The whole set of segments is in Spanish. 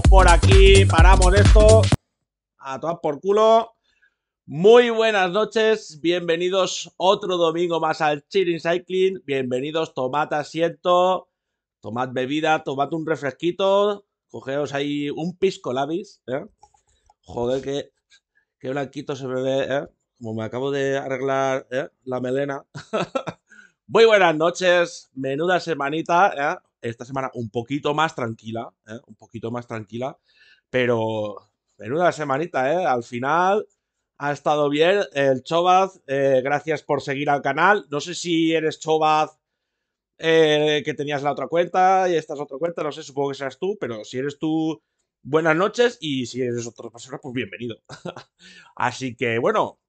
por aquí, paramos esto. A todas por culo. Muy buenas noches, bienvenidos otro domingo más al Cheering Cycling. Bienvenidos, tomate asiento, tomad bebida, tomad un refresquito, cogeos ahí un pisco labis. ¿eh? Joder, que que blanquito se bebe, ve, ¿eh? como me acabo de arreglar ¿eh? la melena. Muy buenas noches, menuda semanita, ¿eh? esta semana un poquito más tranquila, ¿eh? un poquito más tranquila, pero menuda semanita, ¿eh? Al final ha estado bien el Chobaz, eh, gracias por seguir al canal, no sé si eres Chobaz eh, que tenías la otra cuenta y esta es otra cuenta, no sé, supongo que seas tú, pero si eres tú, buenas noches y si eres otra persona, pues bienvenido. Así que bueno,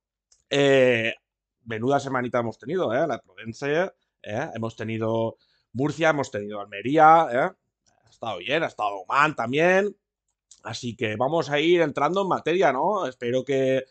menuda semanita hemos tenido, ¿eh? La prudencia. Hemos tenido Murcia, hemos tenido Almería, ¿eh? ha estado bien, ha estado Oman también. Así que vamos a ir entrando en materia, ¿no? Espero que,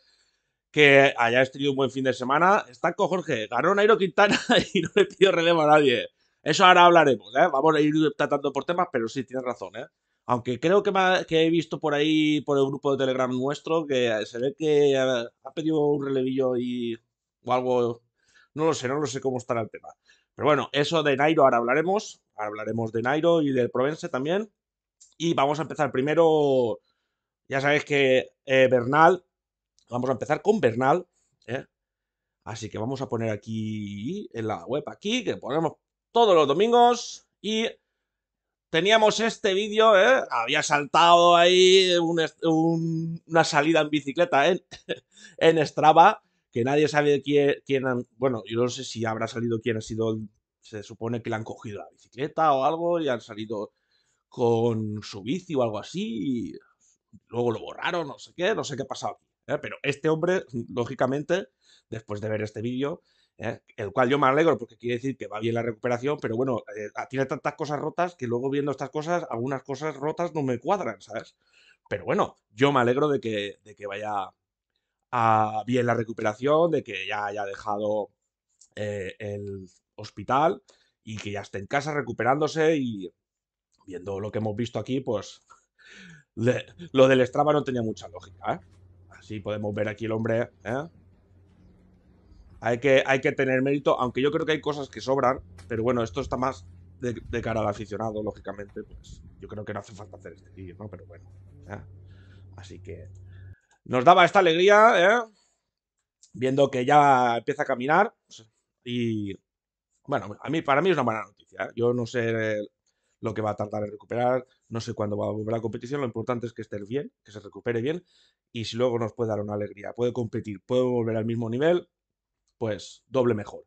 que hayáis tenido un buen fin de semana. Está con Jorge, ganó Nairo Quintana y no le pidió relevo a nadie. Eso ahora hablaremos, ¿eh? Vamos a ir tratando por temas, pero sí, tienes razón, ¿eh? Aunque creo que, he visto por ahí, por el grupo de Telegram nuestro, que se ve que ha, ha pedido un relevillo y, o algo. No lo sé, no lo sé cómo estará el tema. Pero bueno, eso de Nairo ahora hablaremos. hablaremos de Nairo y del Provence también. Y vamos a empezar primero. Ya sabéis que eh, Bernal. Vamos a empezar con Bernal. ¿eh? Así que vamos a poner aquí en la web, aquí, que ponemos todos los domingos. Y teníamos este vídeo, ¿eh? había saltado ahí una salida en bicicleta en, en Strava que nadie sabe quién, han, bueno, yo no sé si habrá salido quién ha sido, se supone que le han cogido la bicicleta o algo y han salido con su bici o algo así luego lo borraron, no sé qué, no sé qué ha pasado aquí. ¿eh? Pero este hombre, lógicamente, después de ver este vídeo, ¿eh? el cual yo me alegro porque quiere decir que va bien la recuperación, pero bueno, eh, ah, tiene tantas cosas rotas que luego viendo estas cosas, algunas cosas rotas no me cuadran, ¿sabes? Pero bueno, yo me alegro de que, de que vaya bien la recuperación, de que ya haya dejado eh, el hospital y que ya esté en casa recuperándose y viendo lo que hemos visto aquí, pues lo del Strava no tenía mucha lógica. ¿eh? Así podemos ver aquí el hombre. ¿eh? Hay, que, hay que tener mérito, aunque yo creo que hay cosas que sobran, pero bueno, esto está más de, cara al aficionado, lógicamente. Pues yo creo que no hace falta hacer este vídeo, Pero bueno. Así que nos daba esta alegría, ¿eh? viendo que ya empieza a caminar. Y bueno, a mí, para mí es una mala noticia. ¿eh? Yo no sé lo que va a tardar en recuperar, no sé cuándo va a volver a la competición. Lo importante es que esté bien, que se recupere bien y si luego nos puede dar una alegría, puede competir, puede volver al mismo nivel, pues doble mejor.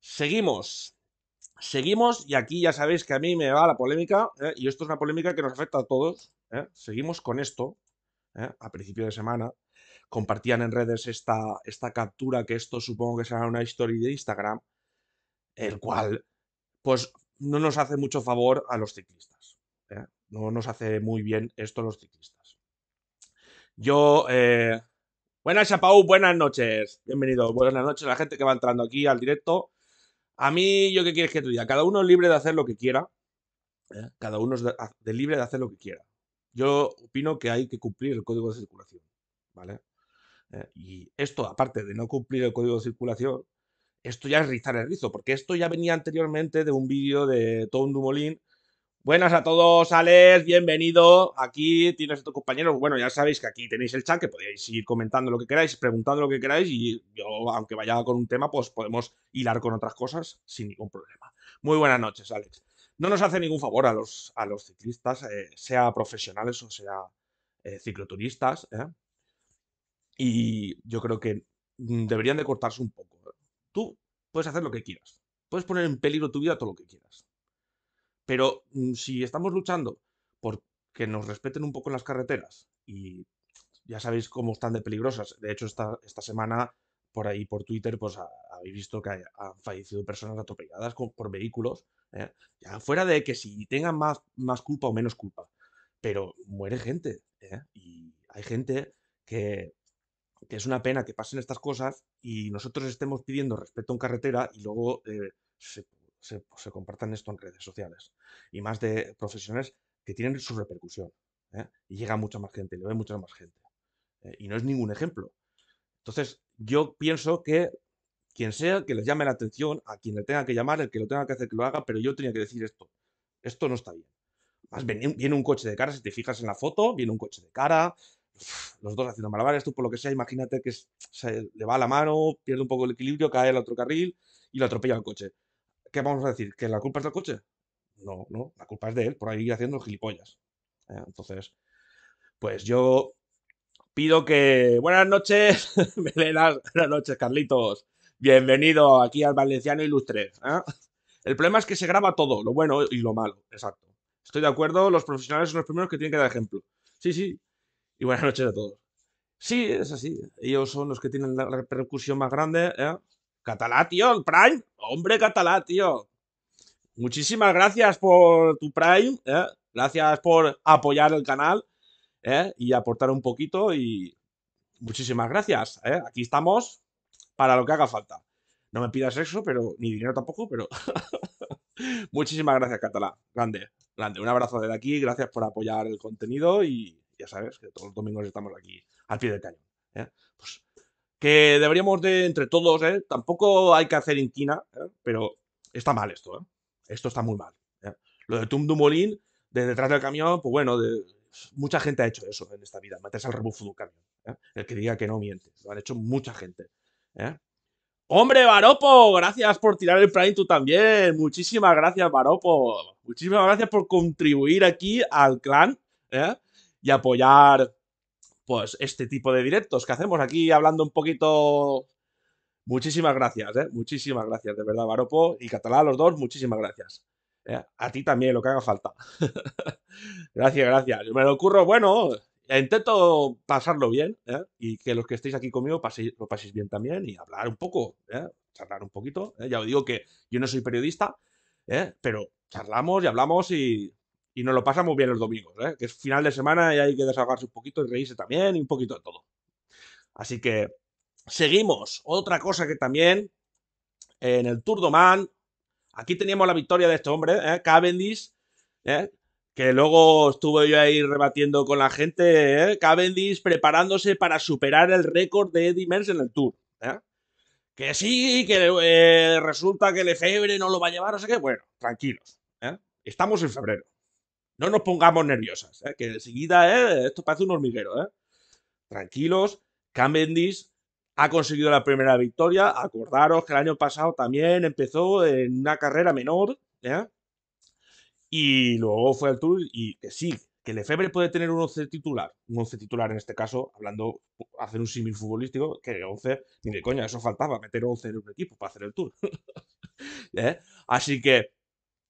Seguimos. Seguimos, y aquí ya sabéis que a mí me va la polémica, ¿eh? y esto es una polémica que nos afecta a todos. Seguimos con esto, ¿eh? a principio de semana, compartían en redes esta, esta captura, que esto supongo que será una historia de Instagram, el cual, pues, no nos hace mucho favor a los ciclistas. ¿eh? No nos hace muy bien esto a los ciclistas. Yo... Eh, buenas, Chapau, buenas noches. bienvenido, buenas noches a la gente que va entrando aquí al directo. A mí, yo qué quieres que te diga, cada uno es libre de hacer lo que quiera. Cada uno es de libre de hacer lo que quiera. Yo opino que hay que cumplir el código de circulación, ¿vale? Eh, y esto, aparte de no cumplir el código de circulación, esto ya es rizar el rizo, porque esto ya venía anteriormente de un vídeo de Tom Dumolin. Buenas a todos, Alex, bienvenido. Aquí tienes a tu compañero. Bueno, ya sabéis que aquí tenéis el chat, que podéis ir comentando lo que queráis, preguntando lo que queráis, y yo, aunque vaya con un tema, pues podemos hilar con otras cosas sin ningún problema. Muy buenas noches, Alex no nos hace ningún favor a los, a los ciclistas, eh, sea profesionales o sea eh, cicloturistas. ¿eh? Y yo creo que mm, deberían de cortarse un poco. Tú puedes hacer lo que quieras. Puedes poner en peligro tu vida todo lo que quieras. Pero mm, si estamos luchando por que nos respeten un poco en las carreteras y ya sabéis cómo están de peligrosas. De hecho, esta semana por ahí, por Twitter, pues habéis visto que han fallecido personas atropelladas por vehículos, ¿eh? ya fuera de que si tengan más, más culpa o menos culpa, pero muere gente, ¿eh? y hay gente que, es una pena que pasen estas cosas y nosotros estemos pidiendo respeto en carretera y luego eh, se, se, compartan esto en redes sociales, y más de profesiones que tienen su repercusión, y llega mucha más gente, le ve mucha más gente, y no es ningún ejemplo. Entonces, yo pienso que quien sea, que les llame la atención, a quien le tenga que llamar, el que lo tenga que hacer que lo haga, pero yo tenía que decir esto. Esto no está bien. Más viene un coche de cara, si te fijas en la foto, viene un coche de cara, los dos haciendo malabares, tú por lo que sea, imagínate que se le va la mano, pierde un poco el equilibrio, cae al otro carril y lo atropella el coche. ¿Qué vamos a decir? ¿Que la culpa es del coche? No, no, la culpa es de él por ahí haciendo gilipollas. Eh, entonces, pues yo pido que... Buenas noches, Buenas noches, Carlitos. Bienvenido aquí al Valenciano Ilustre. ¿eh? El problema es que se graba todo, lo bueno y lo malo. Exacto. Estoy de acuerdo, los profesionales son los primeros que tienen que dar ejemplo. Sí, sí. Y buenas noches a todos. Sí, es así. Ellos son los que tienen la repercusión más grande. ¿eh? Catalá, tío, Prime. Hombre, Catalá, tío. Muchísimas gracias por tu Prime. ¿eh? Gracias por apoyar el canal. ¿eh? y aportar un poquito y muchísimas gracias. ¿eh? Aquí estamos para lo que haga falta. No me pidas sexo, pero ni dinero tampoco, pero muchísimas gracias, Catalá. Grande, grande. Un abrazo desde aquí, gracias por apoyar el contenido y ya sabes que todos los domingos estamos aquí al pie del cañón. ¿eh? Pues, que deberíamos de, entre todos, tampoco hay que hacer inquina, pero está mal esto, esto está muy mal. Lo de Tum Dumolín, de detrás del camión, pues bueno, de, Mucha gente ha hecho eso en esta vida, meterse al rebufo de un ¿eh? El que diga que no miente. Lo han hecho mucha gente. ¿eh? ¡Hombre, Baropo! Gracias por tirar el Prime tú también. Muchísimas gracias, Baropo. Muchísimas gracias por contribuir aquí al clan ¿eh? y apoyar pues este tipo de directos que hacemos aquí hablando un poquito. Muchísimas gracias, Muchísimas gracias, de verdad, Baropo y Catalá, los dos, muchísimas gracias. Eh, a ti también, lo que haga falta. gracias, gracias. Me lo ocurro, bueno, intento pasarlo bien ¿eh? y que los que estéis aquí conmigo lo paséis bien también y hablar un poco, ¿eh? charlar un poquito. Ya os digo que yo no soy periodista, pero charlamos y hablamos y, y, nos lo pasamos bien los domingos, que es final de semana y hay que desahogarse un poquito y reírse también y un poquito de todo. Así que seguimos. Otra cosa que también en el Tour de Man Aquí teníamos la victoria de este hombre, ¿eh? Cavendish, ¿eh? que luego estuve yo ahí rebatiendo con la gente. ¿eh? Cavendish preparándose para superar el récord de Eddie Merckx en el Tour. Que sí, que resulta que el Efebre no lo va a llevar, O sea que, Bueno, tranquilos. Estamos en febrero. No nos pongamos nerviosas, que enseguida esto parece un hormiguero. Tranquilos, Cavendish ha conseguido la primera victoria. Acordaros que el año pasado también empezó en una carrera menor, Y luego fue al Tour y que sí, que Lefebvre puede tener un 11 titular. Un 11 titular en este caso, hablando, hacer un símil futbolístico, que 11, ni de coña, eso faltaba, meter 11 en un equipo para hacer el Tour. ¿eh? Así que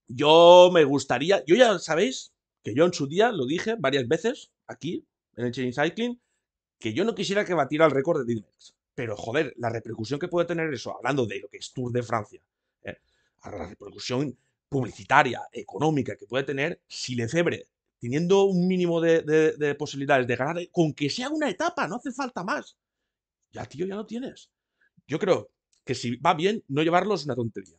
yo me gustaría, yo ya sabéis que yo en su día lo dije varias veces aquí, en el Chain Cycling, que yo no quisiera que batiera el récord de Dilmex. Pero joder, la repercusión que puede tener eso, hablando de lo que es Tour de Francia, ¿eh? la repercusión publicitaria, económica que puede tener si le cebre, teniendo un mínimo de, posibilidades de ganar, con que sea una etapa, no hace falta más. Ya, tío, ya lo tienes. Yo creo que si va bien, no llevarlos es una tontería.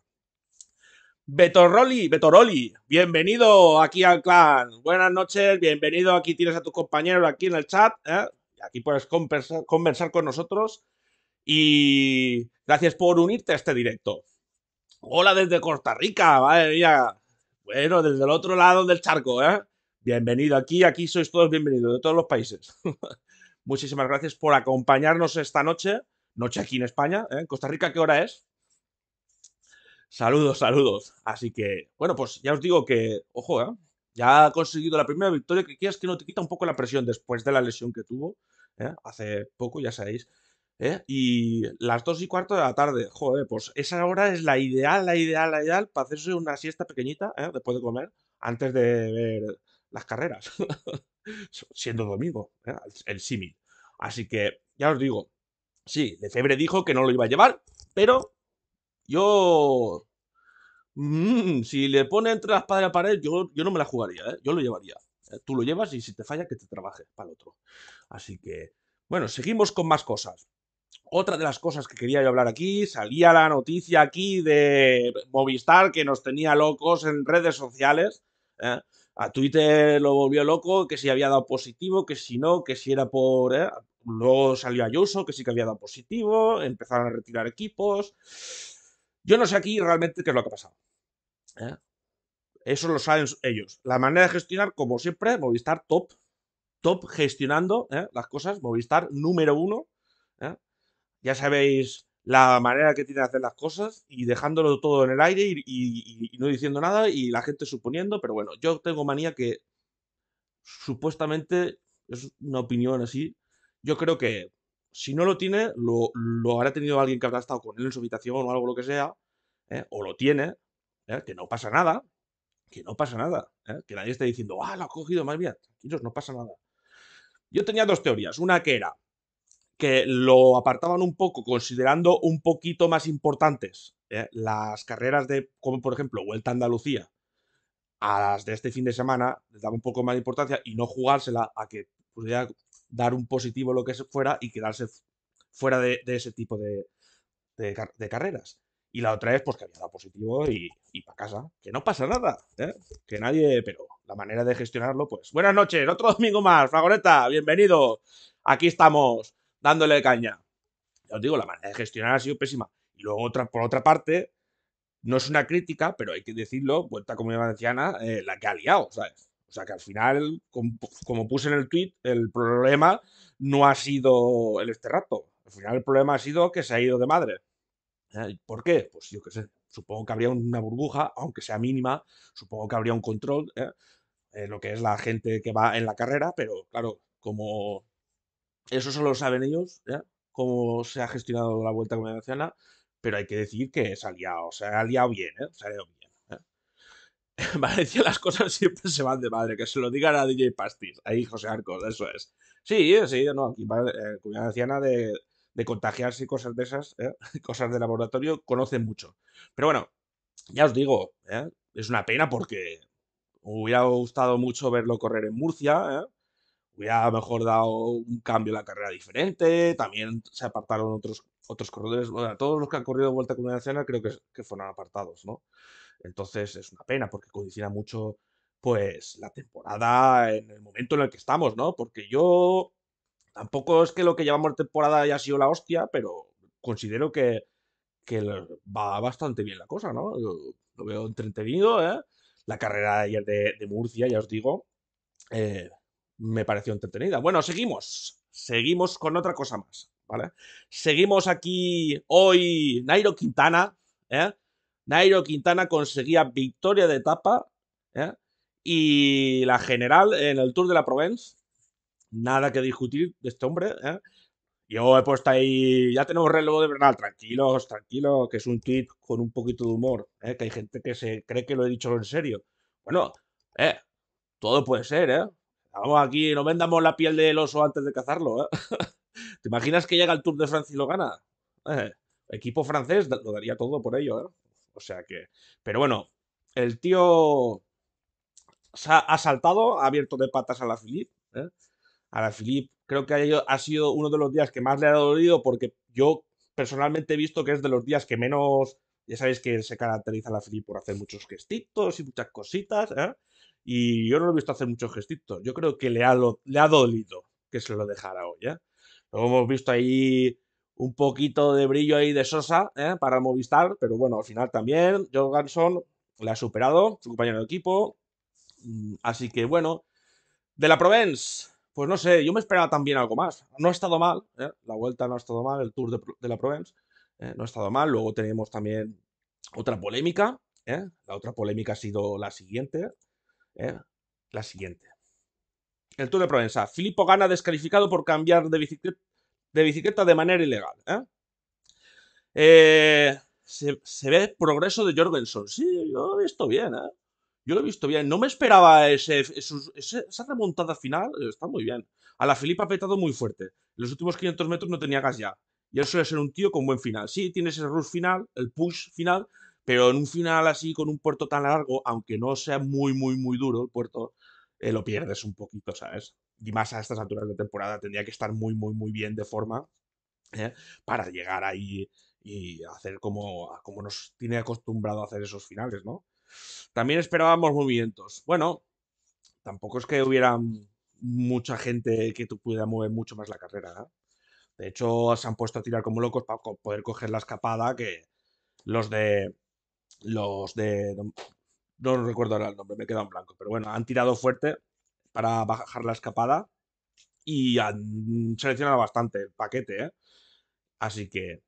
Betoroli, Betoroli, bienvenido aquí al clan. Buenas noches, bienvenido. Aquí tienes a tu compañero aquí en el chat. ¿eh? Aquí puedes conversar con nosotros y gracias por unirte a este directo. Hola desde Costa Rica, madre mía. Bueno, desde el otro lado del charco, ¿eh? Bienvenido aquí, aquí sois todos bienvenidos de todos los países. Muchísimas gracias por acompañarnos esta noche, noche aquí en España, ¿eh? Costa Rica, ¿qué hora es? Saludos, saludos. Así que, bueno, pues ya os digo que, ojo, ¿eh? ya ha conseguido la primera victoria que quieras que no te quita un poco la presión después de la lesión que tuvo ¿eh? hace poco, ya sabéis ¿eh? Y las dos y cuarto de la tarde, joder, pues esa hora es la ideal, la ideal, la ideal para hacerse una siesta pequeñita ¿eh? después de comer, antes de ver las carreras, siendo domingo, ¿eh? el símil. Así que, ya os digo, sí, de febre dijo que no lo iba a llevar, pero yo... Mm, si le pone entre las padres pared, yo, yo no me la jugaría, yo lo llevaría. Tú lo llevas y si te falla, que te trabaje para el otro. Así que, bueno, seguimos con más cosas. Otra de las cosas que quería yo hablar aquí, salía la noticia aquí de Movistar que nos tenía locos en redes sociales. ¿eh? A Twitter lo volvió loco, que si había dado positivo, que si no, que si era por... ¿eh? Luego salió Ayuso, que sí que había dado positivo, empezaron a retirar equipos. Yo no sé aquí realmente qué es lo que ha pasado. ¿eh? Eso lo saben ellos. La manera de gestionar, como siempre, Movistar top. Top gestionando las cosas. Movistar número uno ya sabéis la manera que tiene de hacer las cosas y dejándolo todo en el aire y, no diciendo nada y la gente suponiendo, pero bueno, yo tengo manía que supuestamente es una opinión así. Yo creo que si no lo tiene, lo, lo habrá tenido alguien que habrá estado con él en su habitación o algo lo que sea, ¿eh? o lo tiene, ¿eh? que no pasa nada, que no pasa nada, ¿eh? que nadie esté diciendo, ah, lo ha cogido, más bien, tranquilos, no pasa nada. Yo tenía dos teorías, una que era, que lo apartaban un poco, considerando un poquito más importantes ¿eh? las carreras de, como por ejemplo, Vuelta a Andalucía, a las de este fin de semana, les daba un poco más de importancia y no jugársela a que pudiera dar un positivo lo que fuera y quedarse fuera de, ese tipo de, carreras. Y la otra vez, pues que había dado positivo y, para casa. Que no pasa nada, ¿eh? que nadie, pero la manera de gestionarlo, pues. Buenas noches, otro domingo más, Fragoneta bienvenido. Aquí estamos dándole caña. Ya os digo, la manera de gestionar ha sido pésima. Y luego, otra, por otra parte, no es una crítica, pero hay que decirlo, vuelta comunidad valenciana, eh, la que ha liado, O sea que al final, como, puse en el tweet, el problema no ha sido el este rato. Al final el problema ha sido que se ha ido de madre. Eh, ¿Por qué? Pues yo qué sé. Supongo que habría una burbuja, aunque sea mínima. Supongo que habría un control, en eh, lo que es la gente que va en la carrera, pero claro, como eso solo saben ellos, ¿ya? Cómo se ha gestionado la vuelta comunidad pero hay que decir que se ha liado, se ha liado bien, ¿eh? bien. ¿eh? Valencia las cosas siempre se van de madre, que se lo digan a DJ Pastis, ahí José Arcos, eso es. Sí, sí, no, aquí eh, anciana de, contagiarse y cosas de esas, ¿eh? cosas de laboratorio, conocen mucho. Pero bueno, ya os digo, ¿eh? es una pena porque hubiera gustado mucho verlo correr en Murcia, ¿eh? hubiera mejor dado un cambio en la carrera diferente, también se apartaron otros, otros corredores, todos los que han corrido vuelta con una escena creo que, que, fueron apartados, ¿no? Entonces es una pena porque condiciona mucho pues la temporada en el momento en el que estamos, ¿no? Porque yo tampoco es que lo que llevamos temporada haya sido la hostia, pero considero que, que va bastante bien la cosa, ¿no? lo veo entretenido, ¿eh? La carrera de de, Murcia, ya os digo, eh, me pareció entretenida. Bueno, seguimos. Seguimos con otra cosa más, ¿vale? Seguimos aquí hoy Nairo Quintana, ¿eh? Nairo Quintana conseguía victoria de etapa ¿eh? y la general en el Tour de la Provence. Nada que discutir de este hombre. ¿eh? Yo he puesto ahí, ya tenemos reloj de Bernal, tranquilos, tranquilos, que es un tweet con un poquito de humor, ¿eh? que hay gente que se cree que lo he dicho en serio. Bueno, ¿eh? todo puede ser, ¿eh? Vamos aquí, no vendamos la piel del oso antes de cazarlo. ¿eh? ¿Te imaginas que llega el Tour de Francia y lo gana? Eh, equipo francés lo daría todo por ello. ¿eh? O sea que. Pero bueno, el tío ha saltado, ha abierto de patas a la Philippe. A la Philippe creo que ha sido uno de los días que más le ha dolido porque yo personalmente he visto que es de los días que menos... Ya sabéis que se caracteriza a la Philippe por hacer muchos gestitos y muchas cositas. ¿eh? Y yo no lo he visto hacer muchos gestitos. Yo creo que le ha, le ha dolido que se lo dejara hoy. ¿eh? Luego hemos visto ahí un poquito de brillo ahí de Sosa ¿eh? para Movistar, pero bueno, al final también Ganson le ha superado, su compañero de equipo. Mm, así que bueno, de la Provence, pues no sé, yo me esperaba también algo más. No ha estado mal, ¿eh? la vuelta no ha estado mal, el Tour de, la Provence ¿eh? no ha estado mal. Luego tenemos también otra polémica. ¿eh? La otra polémica ha sido la siguiente. ¿eh? La siguiente. El Tour de Provenza. Filippo gana descalificado por cambiar de bicicleta de, manera ilegal. ¿eh? Eh, se, ve progreso de Jorgensen. Sí, yo lo he visto bien. Yo lo he visto bien. No me esperaba ese, esa remontada final. Está muy bien. A la Filipa ha petado muy fuerte. En los últimos 500 metros no tenía gas ya. Y él suele ser un tío con buen final. Sí, tiene ese rush final, el push final, pero en un final así, con un puerto tan largo, aunque no sea muy, muy, muy duro el puerto, eh, lo pierdes un poquito, ¿sabes? Y más a estas alturas de temporada tendría que estar muy, muy, muy bien de forma ¿eh? para llegar ahí y hacer como, como nos tiene acostumbrado a hacer esos finales, ¿no? También esperábamos movimientos. Bueno, tampoco es que hubiera mucha gente que tú pudiera mover mucho más la carrera. ¿no? ¿eh? De hecho, se han puesto a tirar como locos para poder coger la escapada que los de los de... No, recuerdo ahora el nombre, me he quedado en blanco, pero bueno, han tirado fuerte para bajar la escapada y han seleccionado bastante el paquete, ¿eh? Así que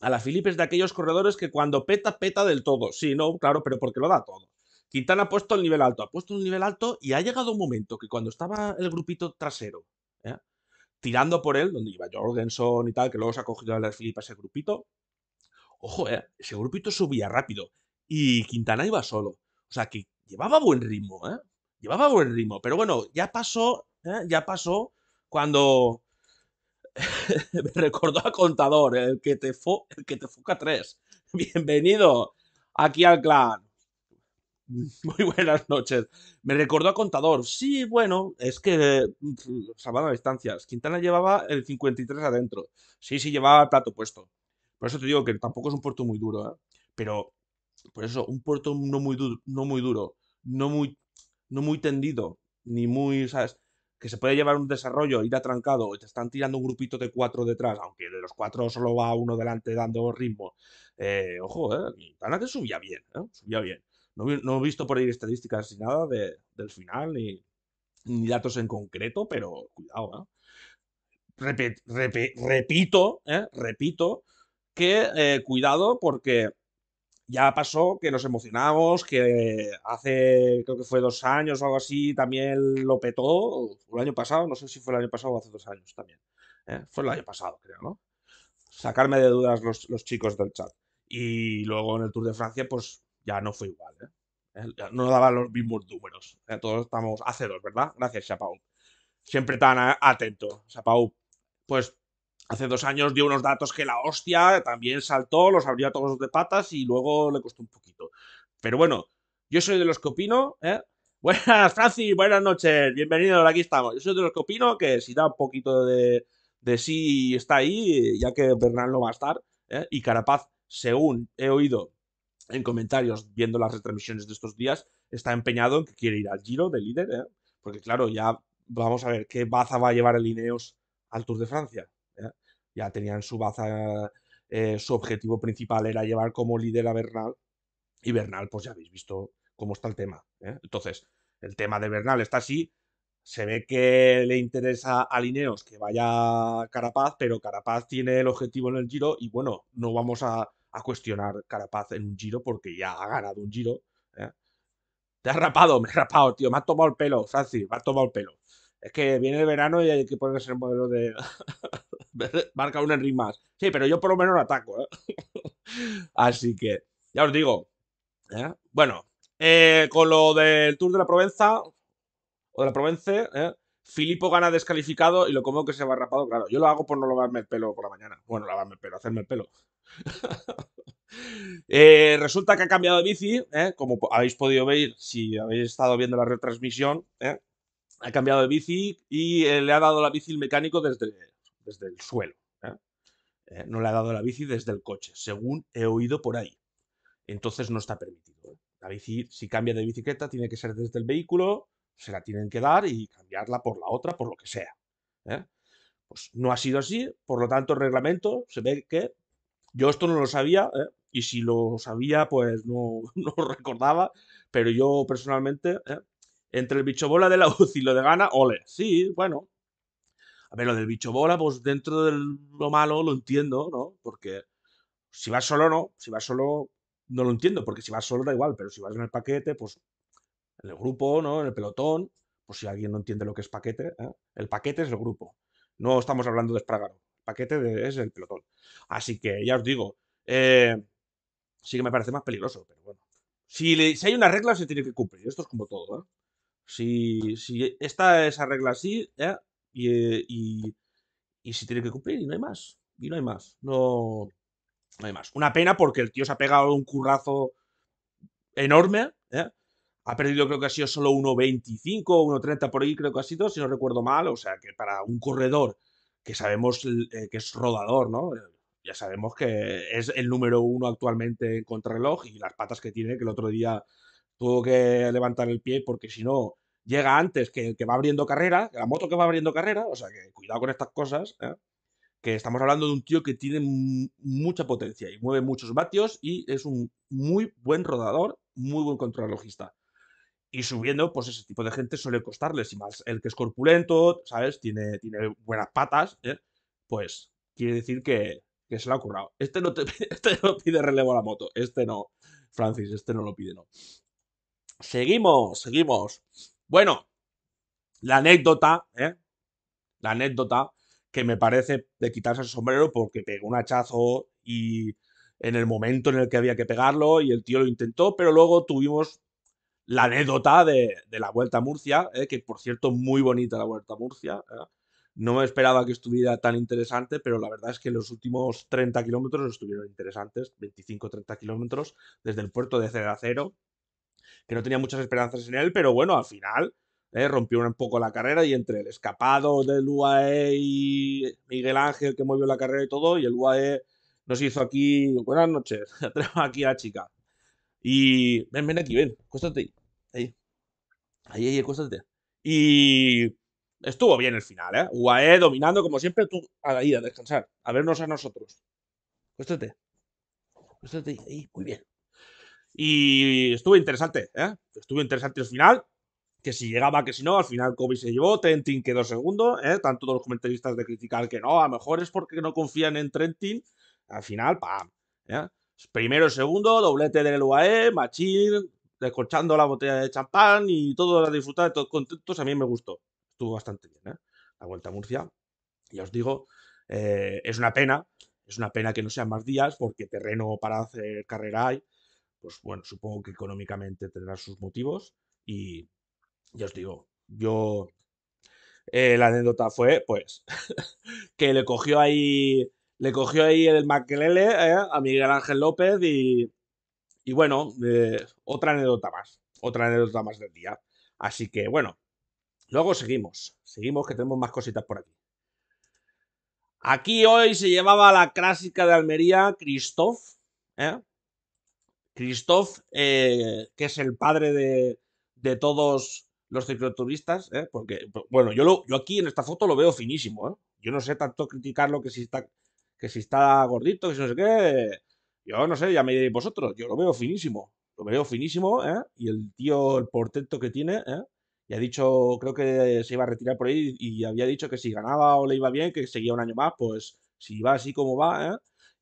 a la Filipe es de aquellos corredores que cuando peta, peta del todo. Sí, no, claro, pero porque lo da todo. Quintana ha puesto el nivel alto, ha puesto un nivel alto y ha llegado un momento que cuando estaba el grupito trasero, ¿eh? tirando por él, donde iba jorgenson y tal, que luego se ha cogido a la Filipe a ese grupito, ojo, ¿eh? ese grupito subía rápido y Quintana iba solo. O sea que llevaba buen ritmo, ¿eh? Llevaba buen ritmo. Pero bueno, ya pasó, ¿eh? ya pasó cuando me recordó a Contador, el que te, foca tres. Bienvenido aquí al clan. Muy buenas noches. Me recordó a Contador. Sí, bueno, es que mm, salvando distancias. Quintana llevaba el 53 adentro. Sí, sí, llevaba el plato puesto. Por eso te digo que tampoco es un puerto muy duro, ¿eh? Pero por eso, un puerto no muy, duro, no muy duro, no muy, no muy tendido, ni muy, ¿sabes? Que se puede llevar un desarrollo, ir atrancado, y te están tirando un grupito de cuatro detrás, aunque de los cuatro solo va uno delante dando ritmo. Eh, ojo, eh, que subía bien, ¿eh? subía bien. No, he visto por ahí estadísticas ni nada del final, ni, datos en concreto, pero cuidado, ¿eh? Repet, repito, ¿eh? repito que cuidado porque ya pasó que nos emocionamos, que hace, creo que fue dos años o algo así, también lo petó, el año pasado, no sé si fue el año pasado o hace dos años también. ¿eh? Fue el año pasado, creo, ¿no? Sacarme de dudas los, chicos del chat. Y luego en el Tour de Francia, pues ya no fue igual, ¿eh? No daban los mismos números. ¿eh? Todos estamos hace dos, ¿verdad? Gracias, Chapau. Siempre tan atento, Chapau. Pues hace dos años dio unos datos que la hostia también saltó, los abrió a todos de patas y luego le costó un poquito. Pero bueno, yo soy de los que opino, ¿eh? Buenas, Francis, buenas noches, bienvenido, aquí estamos. Yo soy de los que opino que si da un poquito de, de sí está ahí, ya que Bernal no va a estar, ¿eh? y Carapaz, según he oído en comentarios viendo las retransmisiones de estos días, está empeñado en que quiere ir al Giro de líder, ¿eh? porque claro, ya vamos a ver qué baza va a llevar el Ineos al Tour de Francia ya tenían su baza, eh, su objetivo principal era llevar como líder a Bernal, y Bernal, pues ya habéis visto cómo está el tema. ¿eh? Entonces, el tema de Bernal está así, se ve que le interesa a Lineos que vaya Carapaz, pero Carapaz tiene el objetivo en el giro y bueno, no vamos a, cuestionar Carapaz en un giro porque ya ha ganado un giro. ¿eh? Te ha rapado, me ha rapado, tío, me ha tomado el pelo, Francis, me ha tomado el pelo. Es que viene el verano y hay que ponerse el modelo de... marca un Henry más. Sí, pero yo por lo menos ataco. ¿eh? Así que, ya os digo. ¿eh? Bueno, eh, con lo del Tour de la Provenza, o de la Provence, Filipo gana descalificado y lo como que se va rapado, claro. Yo lo hago por no lavarme el pelo por la mañana. Bueno, lavarme el pelo, hacerme el pelo. resulta que ha cambiado de bici, como habéis podido ver si habéis estado viendo la retransmisión. Ha cambiado de bici y le ha dado la bici el mecánico desde, desde el suelo. ¿eh? Eh, no le ha dado la bici desde el coche, según he oído por ahí. Entonces no está permitido. ¿eh? La bici, si cambia de bicicleta, tiene que ser desde el vehículo, se la tienen que dar y cambiarla por la otra, por lo que sea. Pues no ha sido así, por lo tanto, el reglamento se ve que yo esto no lo sabía, y si lo sabía, pues no, lo recordaba, pero yo personalmente, entre el bicho bola de la UCI y lo de Gana, ole, sí, bueno, a ver, lo del bicho bola, pues dentro de lo malo lo entiendo, ¿no? Porque si vas solo, no. Si vas solo, no lo entiendo, porque si vas solo da igual, pero si vas en el paquete, pues en el grupo, ¿no? En el pelotón, pues si alguien no entiende lo que es paquete, ¿eh? el paquete es el grupo. No estamos hablando de Spragaro El paquete es el pelotón. Así que ya os digo, eh, sí que me parece más peligroso, pero bueno. Si, si, hay una regla, se tiene que cumplir. Esto es como todo, ¿eh? Si, si esta esa regla así, ¿eh? Eh, y, y, se tiene que cumplir y no hay más. Y no hay más. No, no hay más. Una pena porque el tío se ha pegado un currazo enorme. ¿eh? Ha perdido, creo que ha sido solo 1.25, 1.30 por ahí, creo que ha sido, si no recuerdo mal. O sea, que para un corredor que sabemos eh, que es rodador, ¿no? Ya sabemos que es el número uno actualmente en contrarreloj y las patas que tiene, que el otro día tuvo que levantar el pie porque si no llega antes que el que va abriendo carrera, la moto que va abriendo carrera, o sea que cuidado con estas cosas, ¿eh? que estamos hablando de un tío que tiene mucha potencia y mueve muchos vatios y es un muy buen rodador, muy buen contrarrelojista. Y subiendo, pues ese tipo de gente suele costarles, y más el que es corpulento, ¿sabes? Tiene, buenas patas, ¿eh? pues quiere decir que, se le ha currado. Este no, te, este no pide relevo a la moto. Este no, Francis, este no lo pide, no. Seguimos, seguimos. Bueno, la anécdota, ¿eh? la anécdota que me parece de quitarse el sombrero porque pegó un hachazo y en el momento en el que había que pegarlo y el tío lo intentó, pero luego tuvimos la anécdota de, la Vuelta a Murcia, ¿eh? que por cierto muy bonita la Vuelta a Murcia. ¿eh? No me esperaba que estuviera tan interesante, pero la verdad es que los últimos 30 kilómetros estuvieron interesantes, 25-30 kilómetros, desde el puerto de Cedacero que no tenía muchas esperanzas en él, pero bueno, al final eh, rompió un poco la carrera y entre el escapado del UAE y Miguel Ángel que movió la carrera y todo, y el UAE nos hizo aquí, buenas noches, aquí a chica. Y ven, ven aquí, ven, acuéstate ahí. Ahí, ahí, acuéstate. Y estuvo bien el final, ¿eh? UAE dominando como siempre, tú a la ida, a descansar, a vernos a nosotros. Acuéstate. Acuéstate ahí, muy bien. Y estuvo interesante, ¿eh? Estuvo interesante el final. Que si llegaba, que si no, al final Kobe se llevó, Trentin quedó segundo, ¿eh? Tanto los comentaristas de criticar que no, a lo mejor es porque no confían en Trentin. Al final, ¡pam! ¿eh? Primero, segundo, doblete del UAE, Machín, descorchando la botella de champán y todo a disfrutar, todos contentos, a mí me gustó. Estuvo bastante bien, ¿eh? La Vuelta a Murcia, ya os digo, es una pena, es una pena que no sean más días porque terreno para hacer carrera hay, pues bueno, supongo que económicamente tendrá sus motivos y ya os digo, yo eh, la anécdota fue pues que le cogió ahí le cogió ahí el maquelele ¿eh? a Miguel Ángel López y, y bueno, eh, otra anécdota más, otra anécdota más del día. Así que bueno, luego seguimos, seguimos que tenemos más cositas por aquí. Aquí hoy se llevaba la clásica de Almería, Christoph, ¿eh? Christoph, eh, que es el padre de, todos los cicloturistas, ¿eh? porque, bueno, yo, lo, yo aquí en esta foto lo veo finísimo, ¿eh? yo no sé tanto criticarlo que si está, que si está gordito, que si no sé qué, yo no sé, ya me diréis vosotros, yo lo veo finísimo, lo veo finísimo, y el tío, el portento que tiene, ¿eh? y ha dicho, creo que se iba a retirar por ahí y había dicho que si ganaba o le iba bien, que seguía un año más, pues si va así como va, ¿eh?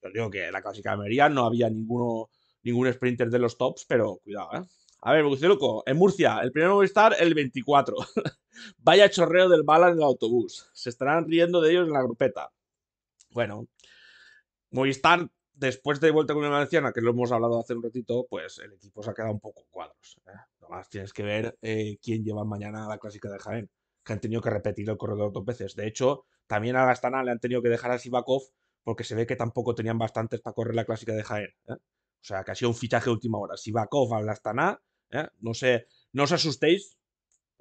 yo digo que en la mayoría no había ninguno ningún sprinter de los tops, pero cuidado, ¿eh? A ver, me loco. En Murcia, el primer Movistar el 24. Vaya chorreo del bala en el autobús. Se estarán riendo de ellos en la grupeta. Bueno, Movistar, después de vuelta con una Valenciana, que lo hemos hablado hace un ratito, pues el equipo se ha quedado un poco cuadros. Nomás ¿eh? tienes que ver eh, quién lleva mañana la clásica de Jaén, que han tenido que repetir el corredor dos veces. De hecho, también a Astana le han tenido que dejar a Sivakov porque se ve que tampoco tenían bastantes para correr la clásica de Jaén. ¿eh? O sea, que ha sido un fichaje de última hora. Sivakov al Astana, ¿eh? no sé, no os asustéis.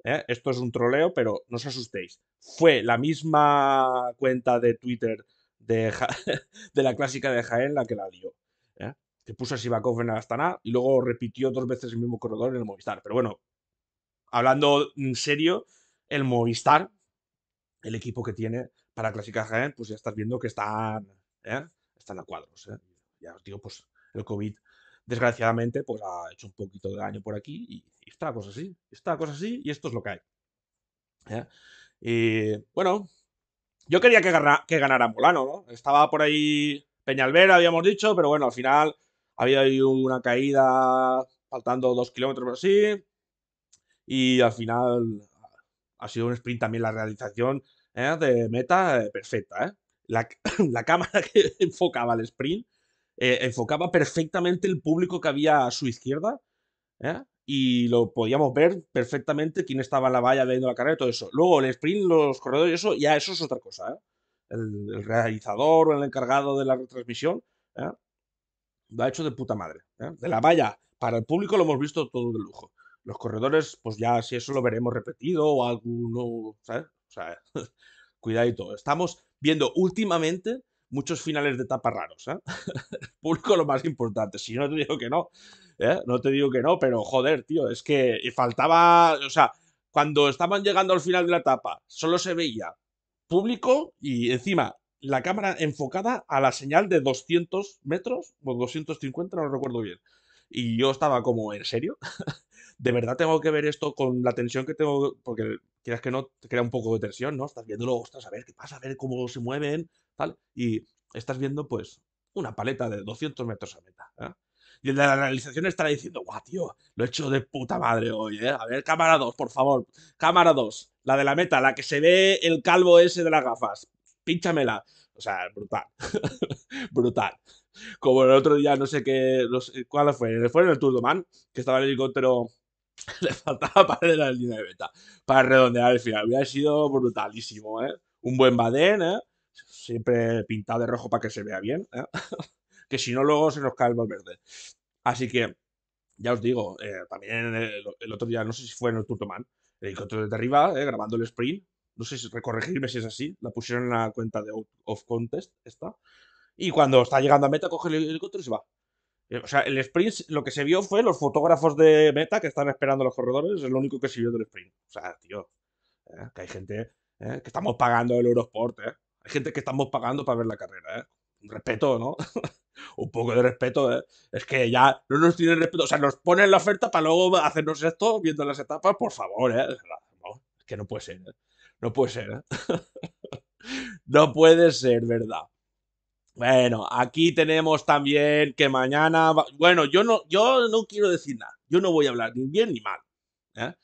¿eh? Esto es un troleo, pero no os asustéis. Fue la misma cuenta de Twitter de, la clásica de Jaén la que la dio. ¿eh? Que puso a Sivakov en la Astana y luego repitió dos veces el mismo corredor en el Movistar. Pero bueno, hablando en serio, el Movistar, el equipo que tiene para Clásica Jaén, pues ya estás viendo que están, ¿eh? están a cuadros. Ya os digo, pues el COVID, desgraciadamente, pues ha hecho un poquito de daño por aquí y, está cosa así, está cosa así y esto es lo que hay. Y eh, bueno, yo quería que, ganara, que ganara Molano, ¿no? Estaba por ahí Peñalver, habíamos dicho, pero bueno, al final había una caída faltando dos kilómetros o así. Y al final ha sido un sprint también la realización ¿eh? de meta eh, perfecta. ¿eh? La, la, cámara que enfocaba el sprint eh, enfocaba perfectamente el público que había a su izquierda. ¿eh? Y lo podíamos ver perfectamente quién estaba en la valla viendo la carrera y todo eso. Luego el sprint, los corredores y eso, ya eso es otra cosa. ¿eh? El, realizador o el encargado de la retransmisión lo ha hecho de puta madre. De la valla para el público lo hemos visto todo de lujo. Los corredores, pues ya si eso lo veremos repetido o alguno, ¿sabes? O sea, Estamos viendo últimamente muchos finales de etapa raros. ¿eh? Pulco lo más importante, si no te digo que no, ¿eh? no te digo que no, pero joder, tío, es que faltaba, o sea, cuando estaban llegando al final de la etapa, solo se veía público y encima la cámara enfocada a la señal de 200 metros o 250, no lo recuerdo bien. Y yo estaba como, ¿en serio? de verdad tengo que ver esto con la tensión que tengo, porque quieras que no, te crea un poco de tensión, ¿no? Estás viéndolo, estás a ver qué pasa, a ver cómo se mueven, tal, y estás viendo, pues, una paleta de 200 metros a meta, ¿eh? Y el de la realización estará diciendo, guau, tío, lo he hecho de puta madre hoy, ¿eh? A ver, cámara 2, por favor. Cámara 2, la de la meta, la que se ve el calvo ese de las gafas. Pínchamela. O sea, brutal. brutal. Como el otro día, no sé qué, ¿cuál fue? Fue en el Tour de Man, que estaba el helicóptero le faltaba para la línea de meta, para redondear el final. Hubiera sido brutalísimo, ¿eh? Un buen Baden, ¿eh? Siempre pintado de rojo para que se vea bien, ¿eh? que si no luego se nos cae el verde. Así que, ya os digo, eh, también el, otro día, no sé si fue en el Turtoman, el helicóptero desde arriba, eh, grabando el sprint, no sé si recorregirme si es así, la pusieron en la cuenta de Out of Contest, esta, y cuando está llegando a meta coge el helicóptero y se va. Eh, o sea, el sprint lo que se vio fue los fotógrafos de meta que están esperando a los corredores, es lo único que se vio del sprint. O sea, tío, eh, que hay gente eh, que estamos pagando el Eurosport, hay gente que estamos pagando para ver la carrera. Respeto, ¿no? Un poco de respeto, Es que ya no nos tienen respeto. O sea, nos ponen la oferta para luego hacernos esto viendo las etapas, por favor, ¿eh? es que no puede ser, No puede ser, No puede ser, ¿verdad? Bueno, aquí tenemos también que mañana. Bueno, yo no, yo no quiero decir nada. Yo no voy a hablar ni bien ni mal. ¿eh?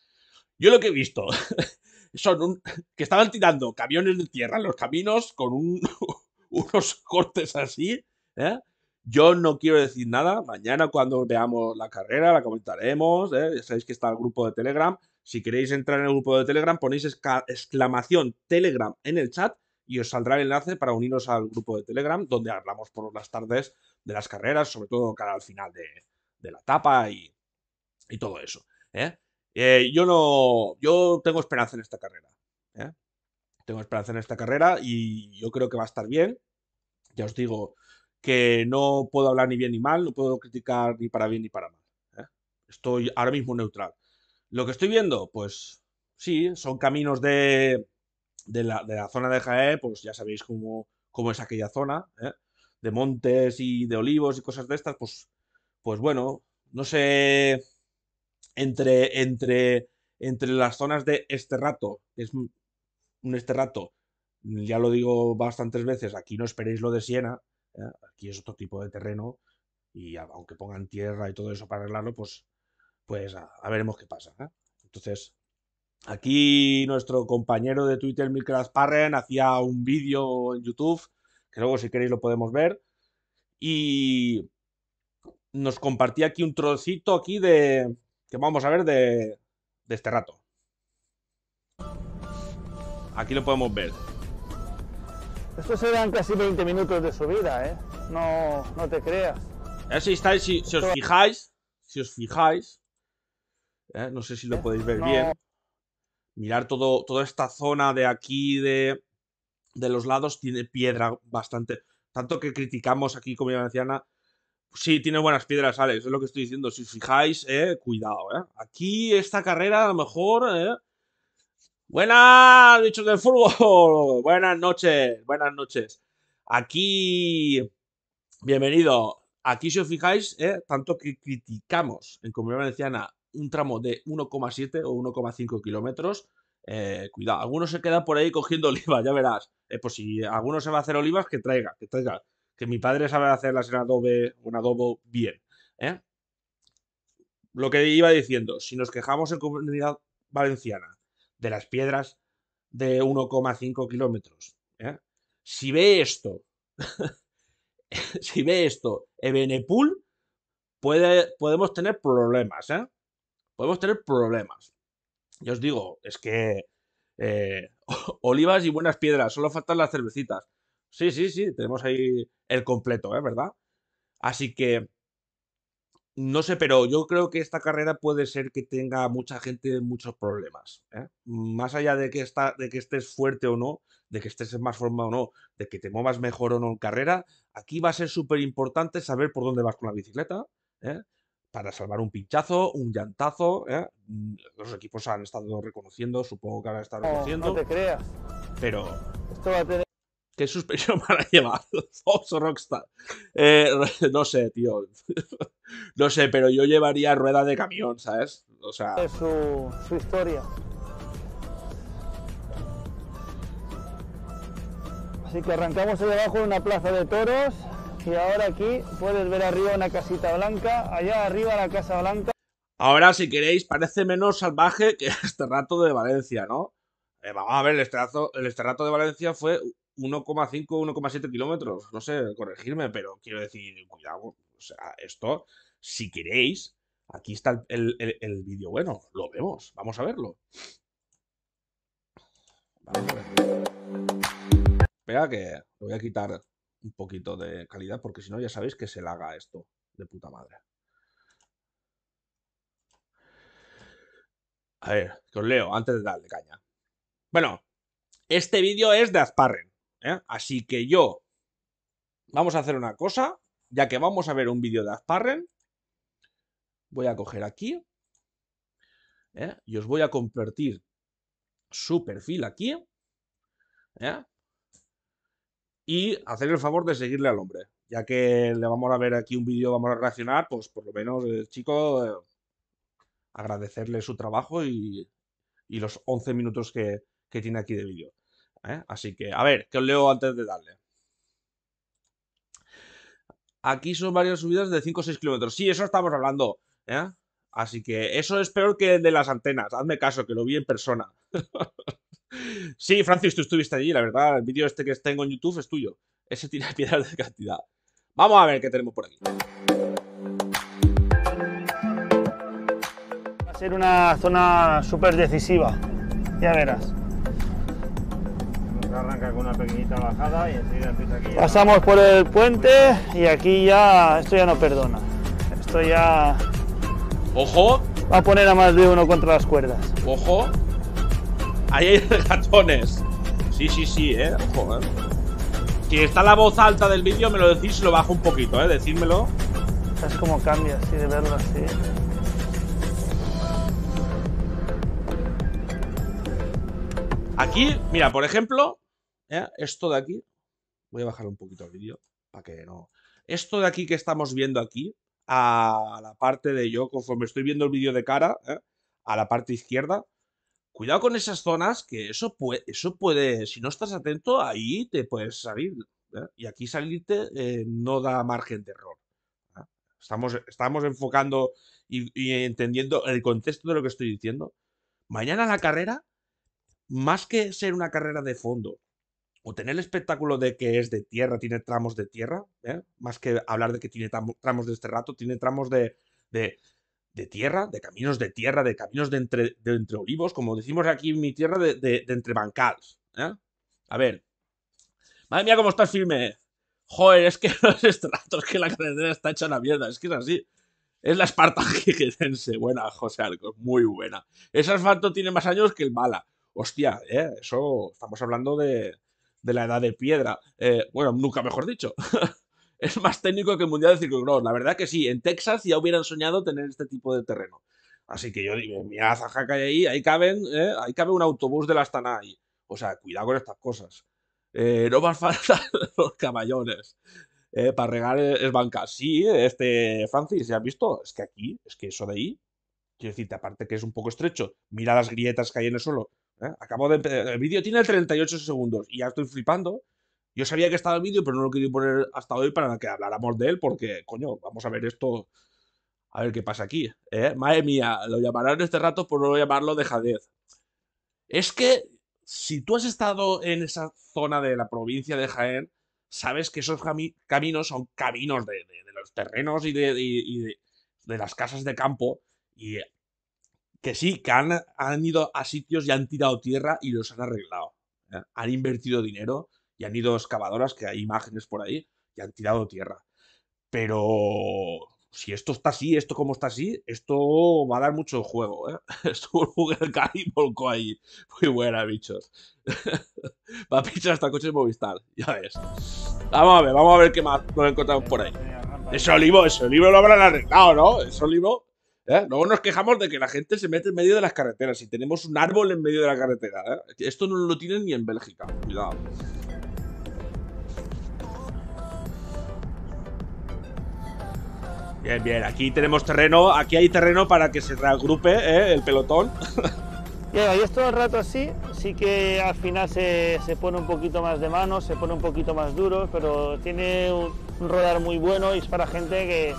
Yo lo que he visto son que estaban tirando camiones de tierra en los caminos con unos cortes así. ¿eh? Yo no quiero decir nada. Mañana, cuando veamos la carrera, la comentaremos. ¿eh? Ya sabéis que está el grupo de Telegram. Si queréis entrar en el grupo de Telegram, ponéis exclamación Telegram en el chat y os saldrá el enlace para uniros al grupo de Telegram, donde hablamos por las tardes de las carreras, sobre todo cara al final de, la etapa y, todo eso. ¿eh? Eh, yo no. Yo tengo esperanza en esta carrera. ¿eh? Tengo esperanza en esta carrera y yo creo que va a estar bien. Ya os digo que no puedo hablar ni bien ni mal, no puedo criticar ni para bien ni para mal. Estoy ahora mismo neutral. Lo que estoy viendo, pues sí, son caminos de, de la, de la zona de Jaé, pues ya sabéis cómo, cómo es aquella zona, ¿eh? de montes y de olivos y cosas de estas, pues, pues bueno, no sé, entre, entre, entre las zonas de este rato, que es un este rato, ya lo digo bastantes veces, aquí no esperéis lo de Siena, ¿eh? aquí es otro tipo de terreno, y aunque pongan tierra y todo eso para arreglarlo, pues, pues a, veremos qué pasa. ¿eh? Entonces, Aquí nuestro compañero de Twitter, Milkras Parren, hacía un vídeo en YouTube, que luego si queréis lo podemos ver, y nos compartía aquí un trocito aquí de, que vamos a ver de, este rato. Aquí lo podemos ver. Estos eran casi 20 minutos de subida, ¿eh? No, no te creas. Eh, si, estáis, si, os fijáis, si os fijáis, eh, no sé si lo eh, podéis ver bien mirar todo, toda esta zona de aquí, de, los lados, tiene piedra bastante. Tanto que criticamos aquí, como Valenciana. Sí, tiene buenas piedras, Alex, es lo que estoy diciendo. Si os fijáis, eh, cuidado, eh. Aquí esta carrera a lo mejor. Eh... Buenas, bichos del fútbol. Buenas noches, buenas noches. Aquí. Bienvenido. Aquí, si os fijáis, eh, tanto que criticamos en Comunidad Valenciana un tramo de 1,7 o 1,5 kilómetros. Eh, cuidado, algunos se quedan por ahí cogiendo olivas, ya verás. Eh, pues si alguno se va a hacer olivas, que traiga, que traiga. Que mi padre sabe hacerlas en adobe, un adobo bien. ¿eh? Lo que iba diciendo, si nos quejamos en comunidad valenciana de las piedras de 1,5 kilómetros, si ve esto, si ve esto, Ebenepul, puede, podemos tener problemas, ¿eh? podemos tener problemas. Yo os digo, es que eh, olivas y buenas piedras, solo faltan las cervecitas. Sí, sí, sí, tenemos ahí el completo, ¿eh? ¿verdad? Así que, no sé, pero yo creo que esta carrera puede ser que tenga mucha gente muchos problemas. ¿eh? Más allá de que, está, de que estés fuerte o no, de que estés en más forma o no, de que te muevas mejor o no en carrera, aquí va a ser súper importante saber por dónde vas con la bicicleta, ¿eh? para salvar un pinchazo, un llantazo. ¿eh? Mm, los equipos han estado reconociendo, supongo que han estado reconociendo. No, te creas. Pero. Esto va a tener. Qué suspensión para llevar. Fox Rockstar. Eh, no sé, tío. no sé, pero yo llevaría rueda de camión, ¿sabes? O sea. Es su, historia. Así que arrancamos ahí abajo en una plaza de toros y ahora aquí puedes ver arriba una casita blanca, allá arriba la casa blanca. Ahora, si queréis, parece menos salvaje que este rato de Valencia, ¿no? Eh, vamos a ver, el esterrato el de Valencia fue 1,5, 1,7 kilómetros. No sé, corregirme, pero quiero decir, cuidado. O sea, esto, si queréis, aquí está el, el vídeo bueno. Lo vemos, vamos a verlo. Vamos Espera que lo voy a quitar un poquito de calidad, porque si no ya sabéis que se la haga esto de puta madre. A ver, que os leo antes de darle caña. Bueno, este vídeo es de Azparren, ¿eh? así que yo vamos a hacer una cosa, ya que vamos a ver un vídeo de Azparren, voy a coger aquí ¿eh? y os voy a convertir su perfil aquí. ¿eh? y hacer el favor de seguirle al hombre. Ya que le vamos a ver aquí un vídeo, vamos a reaccionar, pues por lo menos el eh, chico eh, agradecerle su trabajo y, los 11 minutos que, tiene aquí de vídeo. ¿eh? Así que, a ver, que os leo antes de darle. Aquí son varias subidas de 5 o 6 kilómetros. Sí, eso estamos hablando. Así que eso es peor que el de las antenas. Hazme caso, que lo vi en persona. Sí, Francis, tú estuviste allí, la verdad. El vídeo este que tengo en YouTube es tuyo. Ese tiene piedras de cantidad. Vamos a ver qué tenemos por aquí. Va a ser una zona súper decisiva. Ya verás. arranca con una pequeñita bajada y enseguida empieza Pasamos por el puente y aquí ya. Esto ya no perdona. Esto ya. ¡Ojo! Va a poner a más de uno contra las cuerdas. ¡Ojo! Ahí hay ratones. Sí, sí, sí, eh. Si está la voz alta del vídeo, me lo decís, lo bajo un poquito, eh. Decídmelo. Es como cambia, así de verlo así. Aquí, mira, por ejemplo, eh, esto de aquí. Voy a bajar un poquito el vídeo para que no. Esto de aquí que estamos viendo aquí, a la parte de yo, conforme estoy viendo el vídeo de cara, ¿eh? a la parte izquierda, Cuidado con esas zonas que eso puede, eso puede si no estás atento, ahí te puedes salir. ¿eh? Y aquí salirte eh, no da margen de error. ¿eh? Estamos, estamos enfocando y, entendiendo el contexto de lo que estoy diciendo. Mañana la carrera, más que ser una carrera de fondo, o tener el espectáculo de que es de tierra, tiene tramos de tierra, más que hablar de que tiene tramos de este rato, tiene tramos de, de tierra, de caminos de tierra, de caminos de entre, de olivos, como decimos aquí en mi tierra, de, de, entre bancals. ¿eh? A ver. Madre mía, cómo estás firme. Joder, es que los estratos, que la carretera está hecha una mierda, es que es así. Es la Esparta jiquetense. Buena, José Arcos, muy buena. Ese asfalto tiene más años que el bala. Hostia, ¿eh? eso estamos hablando de, la edad de piedra. Eh, bueno, nunca mejor dicho. es más técnico que el Mundial de no La verdad que sí, en Texas ya hubieran soñado tener este tipo de terreno. Así que yo digo, mira, Zajaca ahí, ahí caben, ¿eh? ahí cabe un autobús de la Astana O sea, cuidado con estas cosas. Eh, no más falta los caballones ¿eh? para regar es bancas. Sí, este Francis, ¿ya has visto? Es que aquí, es que eso de ahí, quiero decirte, aparte que es un poco estrecho, mira las grietas que hay en el suelo. ¿eh? Acabo de. El vídeo tiene 38 segundos y ya estoy flipando yo sabía que estaba el vídeo, pero no lo quería poner hasta hoy para que habláramos de él, porque, coño, vamos a ver esto, a ver qué pasa aquí. ¿eh? Madre mía, lo llamarán este rato por no llamarlo Jaén. Es que si tú has estado en esa zona de la provincia de Jaén, sabes que esos caminos son caminos de, los terrenos y, de, de, las casas de campo y que sí, que han, han, ido a sitios y han tirado tierra y los han arreglado. ¿eh? Han invertido dinero, y han ido excavadoras, que hay imágenes por ahí, y han tirado tierra. Pero si esto está así, esto como está así, esto va a dar mucho juego, ¿eh? Estuvo Google Car y volcó ahí. Muy buena, bichos. va a pinchar hasta coches Movistar, ya ves. Vamos a ver, vamos a ver qué más nos encontramos por ahí. Ese olivo, ese olivo lo habrán arreglado, ¿no? Ese olivo. ¿eh? Luego nos quejamos de que la gente se mete en medio de las carreteras y tenemos un árbol en medio de la carretera. ¿eh? Esto no lo tienen ni en Bélgica, cuidado. Bien, bien, aquí tenemos terreno, aquí hay terreno para que se reagrupe eh, el pelotón. y esto, todo el rato así, sí que al final se, pone un poquito más de mano, se pone un poquito más duro, pero tiene un rodar muy bueno y es para gente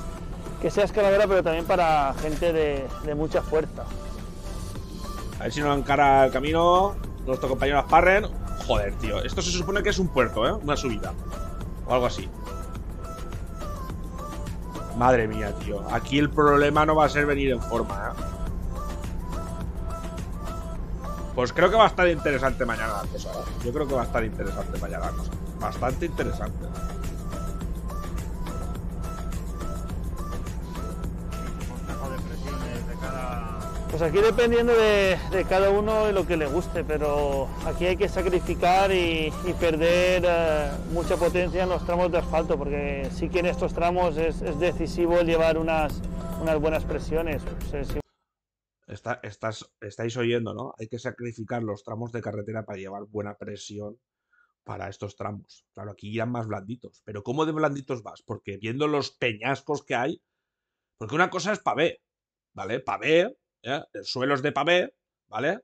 que, sea escaladora, pero también para gente de, mucha fuerza. A ver si nos encara el camino nuestro compañero Asparren. Joder, tío, esto se supone que es un puerto, ¿eh? Una subida o algo así. Madre mía, tío. Aquí el problema no va a ser venir en forma. ¿eh? Pues creo que va a estar interesante mañana la cosa. ¿eh? Yo creo que va a estar interesante mañana la Bastante interesante. Pues aquí dependiendo de, cada uno y lo que le guste, pero aquí hay que sacrificar y, perder eh, mucha potencia en los tramos de asfalto, porque sí que en estos tramos es, es decisivo llevar unas, unas buenas presiones. Pues estáis oyendo, ¿no? Hay que sacrificar los tramos de carretera para llevar buena presión para estos tramos. Claro, aquí irán más blanditos. Pero ¿cómo de blanditos vas? Porque viendo los peñascos que hay, porque una cosa es pavé, ¿vale? Pavé suelo eh, suelos de pavé, ¿vale?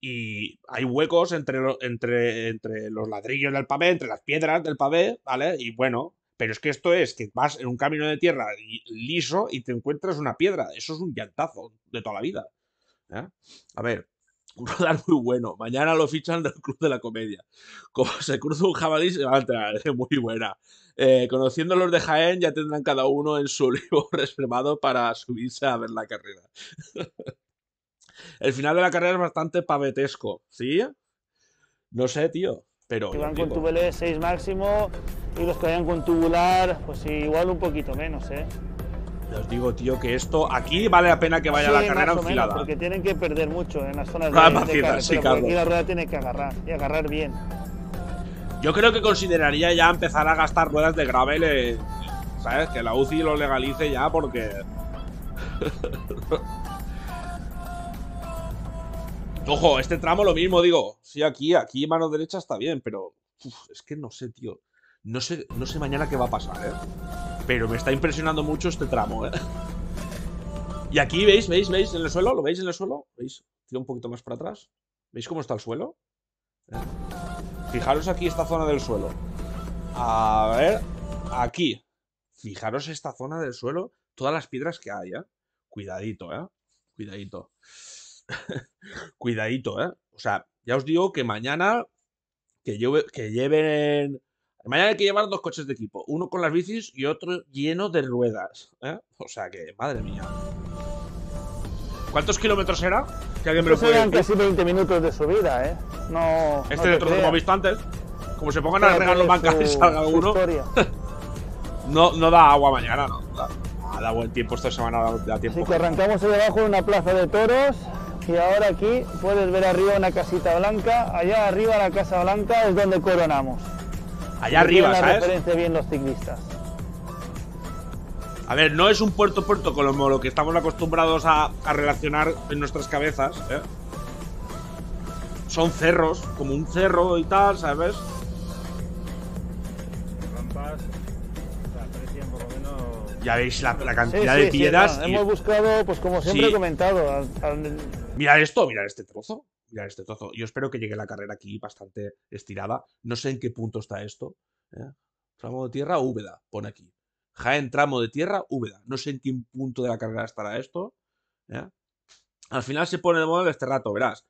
Y hay huecos entre, entre, entre los ladrillos del pavé, entre las piedras del pavé, ¿vale? Y bueno, pero es que esto es que vas en un camino de tierra liso y te encuentras una piedra. Eso es un llantazo de toda la vida. A ver, un rodar muy bueno. Mañana lo fichan del Club de la Comedia. Como se cruza un jabalí, se va a entrar. Es muy buena. Eh, conociendo los de Jaén, ya tendrán cada uno en su libro reservado para subirse a ver la carrera. El final de la carrera es bastante pavetesco, ¿sí? No sé, tío, pero... Iban van con tubelé 6 máximo y los que con tubular, pues igual un poquito menos, ¿eh? os digo, tío, que esto aquí vale la pena que vaya la carrera enfilada. porque tienen que perder mucho en las zonas de, la rueda tiene que agarrar y agarrar bien. Yo creo que consideraría ya empezar a gastar ruedas de gravel, ¿sabes? Que la UCI lo legalice ya porque... Ojo, este tramo lo mismo, digo. Sí, aquí, aquí mano derecha está bien, pero... es que no sé, tío. No sé, no sé mañana qué va a pasar, ¿eh? Pero me está impresionando mucho este tramo, ¿eh? Y aquí, ¿veis? ¿Veis? ¿Veis? ¿En el suelo? ¿Lo veis en el suelo? ¿Veis? Tiro un poquito más para atrás. ¿Veis cómo está el suelo? Eh. Fijaros aquí esta zona del suelo. A ver, aquí. Fijaros esta zona del suelo, todas las piedras que hay, ¿eh? Cuidadito, ¿eh? Cuidadito. Cuidadito, ¿eh? O sea, ya os digo que mañana que, lleve, que lleven Mañana hay que llevar dos coches de equipo, uno con las bicis y otro lleno de ruedas. ¿eh? O sea que, madre mía. ¿Cuántos kilómetros era? Que alguien me lo puede casi 20 minutos de subida, ¿eh? No. Este no de otro como visto antes. Como se pongan a regar los bancos y salga uno… no, no da agua mañana, no. Ha dado buen tiempo esta semana, da, tiempo. Así que arrancamos debajo de una plaza de toros. Y ahora aquí puedes ver arriba una casita blanca. Allá arriba la Casa Blanca es donde coronamos allá arriba, ¿sabes? los ciclistas. A ver, no es un puerto puerto como lo que estamos acostumbrados a, relacionar en nuestras cabezas. ¿eh? Son cerros, como un cerro y tal, ¿sabes? Rampas ya veis la, cantidad de piedras. Hemos buscado, pues como siempre he comentado. Mirad esto, mirad este trozo este tozo. Yo espero que llegue la carrera aquí bastante estirada. No sé en qué punto está esto. ¿eh? Tramo de tierra, Úbeda, pone aquí. Jaén, tramo de tierra, Úbeda. No sé en qué punto de la carrera estará esto. ¿eh? Al final se pone de moda este rato, verás.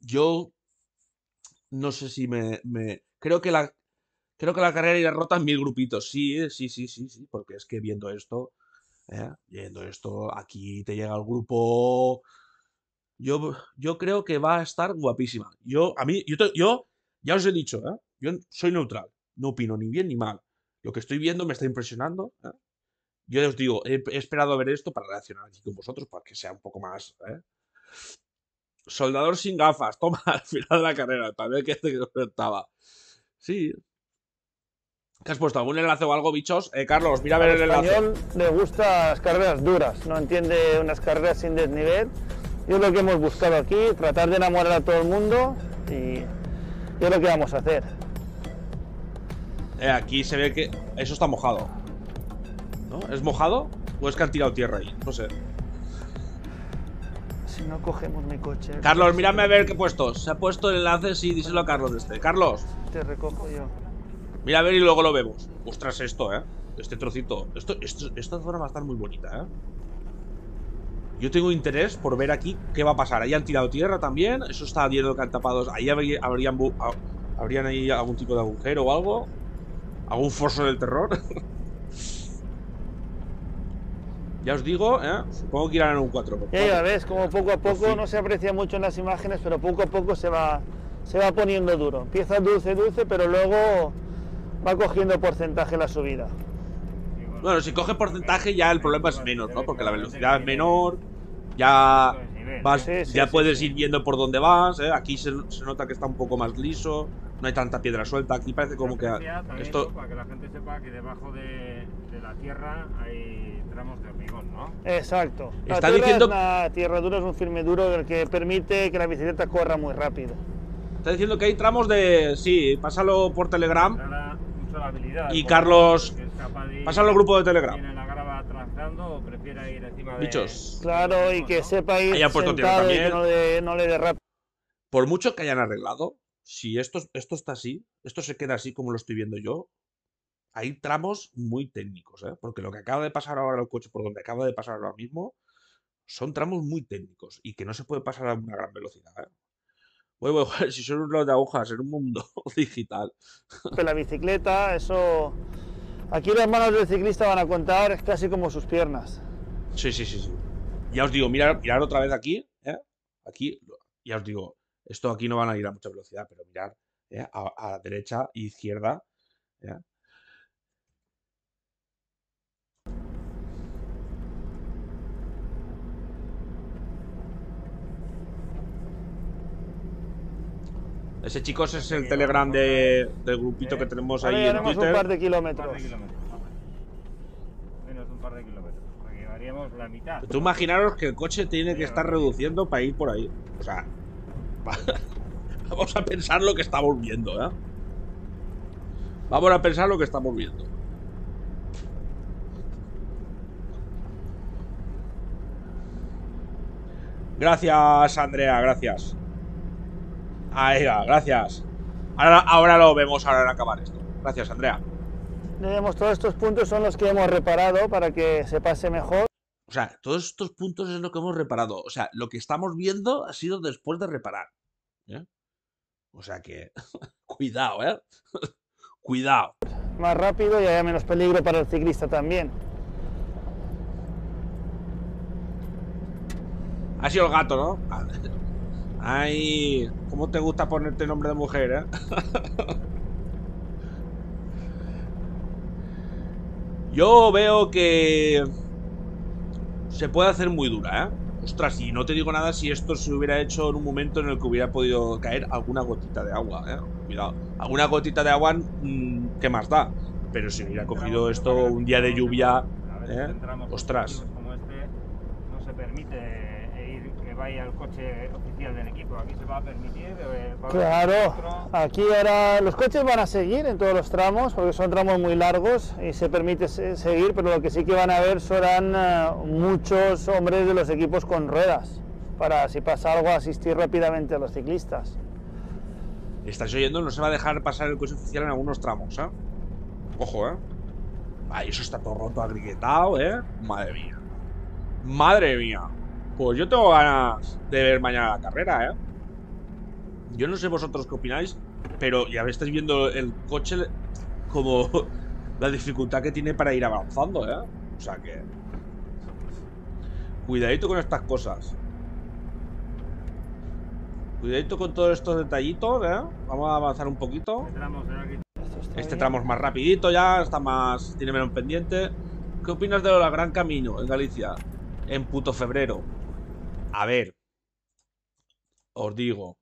Yo no sé si me, Creo que la... Creo que la carrera irá rota en mil grupitos. Sí, eh, sí, sí, sí, sí. Porque es que viendo esto, ¿Eh? Yendo esto, aquí te llega el grupo yo, creo que va a estar guapísima. Yo, a mí, yo, ya os he dicho, ¿eh? yo soy neutral. No opino ni bien ni mal. Lo que estoy viendo me está impresionando. ¿eh? Yo os digo, he, esperado ver esto para reaccionar aquí con vosotros, para que sea un poco más. ¿eh? Soldador sin gafas, toma, al final de la carrera, vez que te Sí. ¿Qué has puesto? ¿Algún enlace o algo, bichos? Eh, Carlos, mira ver el enlace. español le gustan las carreras duras, no entiende unas carreras sin desnivel es lo que hemos buscado aquí, tratar de enamorar a todo el mundo y es lo que vamos a hacer. Eh, aquí se ve que eso está mojado. ¿No? ¿Es mojado o es que han tirado tierra ahí? No sé. Si no cogemos mi coche. Carlos, pues, mírame a ver qué he puesto. Se ha puesto el enlace, sí, díselo a Carlos de este. Carlos. Te recojo yo. Mira a ver y luego lo vemos. Ostras, esto, ¿eh? Este trocito. Esto, esto, esta zona va a estar muy bonita, ¿eh? Yo tengo interés por ver aquí qué va a pasar. Ahí han tirado tierra también. Eso está abierto que han tapado. Ahí habrían, ah, habrían ahí algún tipo de agujero o algo. Algún foso del terror. ya os digo, ¿eh? supongo que irán en un 4. ya, como poco a poco, no se aprecia mucho en las imágenes, pero poco a poco se va, se va poniendo duro. Empieza dulce, dulce, pero luego va cogiendo porcentaje la subida. Bueno, si coge porcentaje ya el problema es menos, ¿no? Porque la velocidad es menor, ya vas, ya puedes ir viendo por dónde vas, ¿eh? aquí se, nota que está un poco más liso, no hay tanta piedra suelta, aquí parece como que... Esto... Para que la gente sepa que debajo de, la tierra hay tramos de hormigón, ¿no? Exacto. La tierra dura es un firme duro del que permite que la bicicleta corra muy rápido. Está diciendo que hay tramos de... Sí, pásalo por Telegram. y Carlos pasar al grupo de Telegram. la o ir encima de. Bichos. Claro, y que sepa ir no le, Por mucho que hayan arreglado, si esto, esto está así, esto se queda así como lo estoy viendo yo, hay tramos muy técnicos, ¿eh? porque lo que acaba de pasar ahora el coche, por donde acaba de pasar ahora mismo, son tramos muy técnicos y que no se puede pasar a una gran velocidad. ¿eh? Voy, si son unos de agujas en un mundo digital. La bicicleta, eso Aquí las manos del ciclista van a contar casi como sus piernas. Sí, sí, sí. sí. Ya os digo, mirar, mirar otra vez aquí. ¿eh? Aquí, ya os digo, esto aquí no van a ir a mucha velocidad, pero mirar ¿eh? a, la derecha e izquierda. Ese chicos es el Telegram del grupito eh, que tenemos ahí en Twitter. un par de kilómetros. Menos un par de kilómetros. Llevaríamos la mitad. Tú imaginaros que el coche tiene que estar reduciendo para ir por ahí. O sea, vamos a pensar lo que estamos viendo, ¿eh? Vamos a pensar lo que estamos viendo. Gracias, Andrea, gracias. Ahí va, gracias. Ahora, lo vemos ahora acabar esto. Gracias, Andrea. Vemos todos estos puntos son los que hemos reparado para que se pase mejor. O sea, todos estos puntos es lo que hemos reparado. O sea, lo que estamos viendo ha sido después de reparar. ¿eh? O sea que, cuidado, ¿eh? cuidado. Más rápido y haya menos peligro para el ciclista también. Ha sido el gato, ¿no? Ay, ¿cómo te gusta ponerte nombre de mujer, eh? Yo veo que se puede hacer muy dura, ¿eh? Ostras, y no te digo nada si esto se hubiera hecho en un momento en el que hubiera podido caer alguna gotita de agua, ¿eh? Cuidado, alguna gotita de agua, mm, ¿qué más da? Pero si hubiera cogido esto un día de lluvia, ¿eh? Ostras. Este, no se permite Vaya coche oficial del equipo. Aquí se va a permitir. Eh, claro, aquí ahora los coches van a seguir en todos los tramos, porque son tramos muy largos y se permite seguir, pero lo que sí que van a ver serán eh, muchos hombres de los equipos con ruedas, para si pasa algo asistir rápidamente a los ciclistas. Estás oyendo, no se va a dejar pasar el coche oficial en algunos tramos, ¿eh? Ojo, ¿eh? eso está todo roto, agrietado, ¿eh? Madre mía. Madre mía. Pues yo tengo ganas de ver mañana la carrera, ¿eh? Yo no sé vosotros qué opináis, pero ya estáis viendo el coche como la dificultad que tiene para ir avanzando, ¿eh? O sea que... Cuidadito con estas cosas. Cuidadito con todos estos detallitos, ¿eh? Vamos a avanzar un poquito. Este tramo este es más rapidito ya, está más... tiene menos pendiente. ¿Qué opinas de la Gran Camino en Galicia? En puto febrero. A ver. Os digo.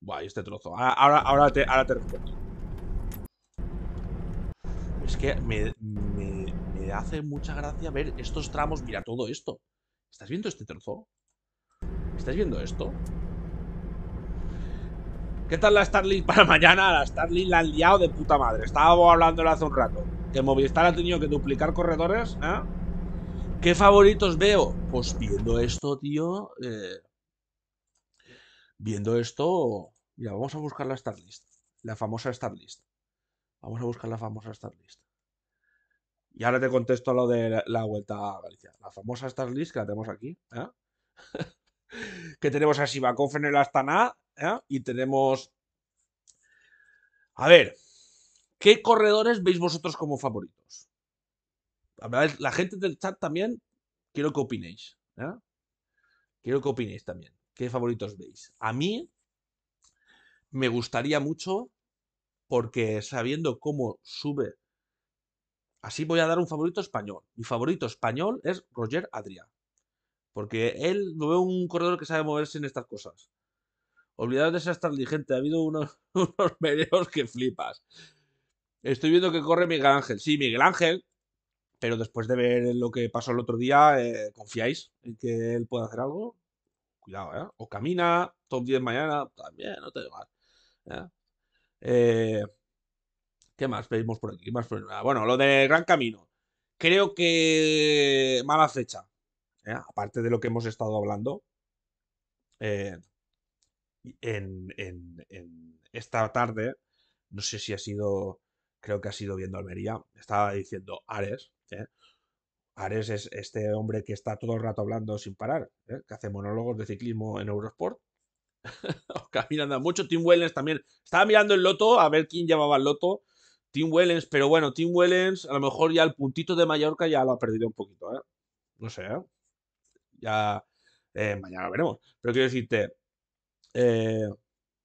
Buah, este trozo. Ah, ahora, ahora, te, ahora respondo. Es que me, me, me hace mucha gracia ver estos tramos. Mira todo esto. ¿Estás viendo este trozo? ¿Estás viendo esto? ¿Qué tal la Starlink para mañana? La Starlink la han liado de puta madre. Estábamos hablando hace un rato. Que Movistar ha tenido que duplicar corredores, ¿eh? ¿Qué favoritos veo? Pues viendo esto, tío. Eh, viendo esto. Mira, vamos a buscar la Starlist. La famosa Starlist. Vamos a buscar la famosa Starlist. Y ahora te contesto a lo de la, vuelta a Galicia. La famosa Starlist que la tenemos aquí. ¿eh? que tenemos a Sivakov en el Astana. ¿eh? Y tenemos. A ver. ¿Qué corredores veis vosotros como favoritos? La gente del chat también, quiero que opinéis. Quiero que opinéis también. ¿Qué favoritos veis? A mí me gustaría mucho, porque sabiendo cómo sube, así voy a dar un favorito español. Mi favorito español es Roger Adria, Porque él lo veo un corredor que sabe moverse en estas cosas. Olvidad de ser gente ha habido unos, unos que flipas. Estoy viendo que corre Miguel Ángel. Sí, Miguel Ángel, pero después de ver lo que pasó el otro día, eh, ¿confiáis en que él pueda hacer algo? Cuidado, ¿eh? O camina, top 10 mañana, también, no te digo mal. ¿eh? Eh, qué más pedimos por aquí? Ah, bueno, lo de Gran Camino. Creo que mala fecha. Aparte de lo que hemos estado hablando. en, en, esta tarde, no sé si ha sido creo que ha sido viendo Almería, estaba diciendo Ares, ¿eh? Ares es este hombre que está todo el rato hablando sin parar, ¿eh? que hace monólogos de ciclismo en Eurosport. Camina anda mucho. Tim Wellens también. Estaba mirando el loto a ver quién llevaba el loto. Tim Wellens, pero bueno, Tim Wellens a lo mejor ya el puntito de Mallorca ya lo ha perdido un poquito, ¿eh? No sé, Ya mañana veremos. Pero quiero decirte,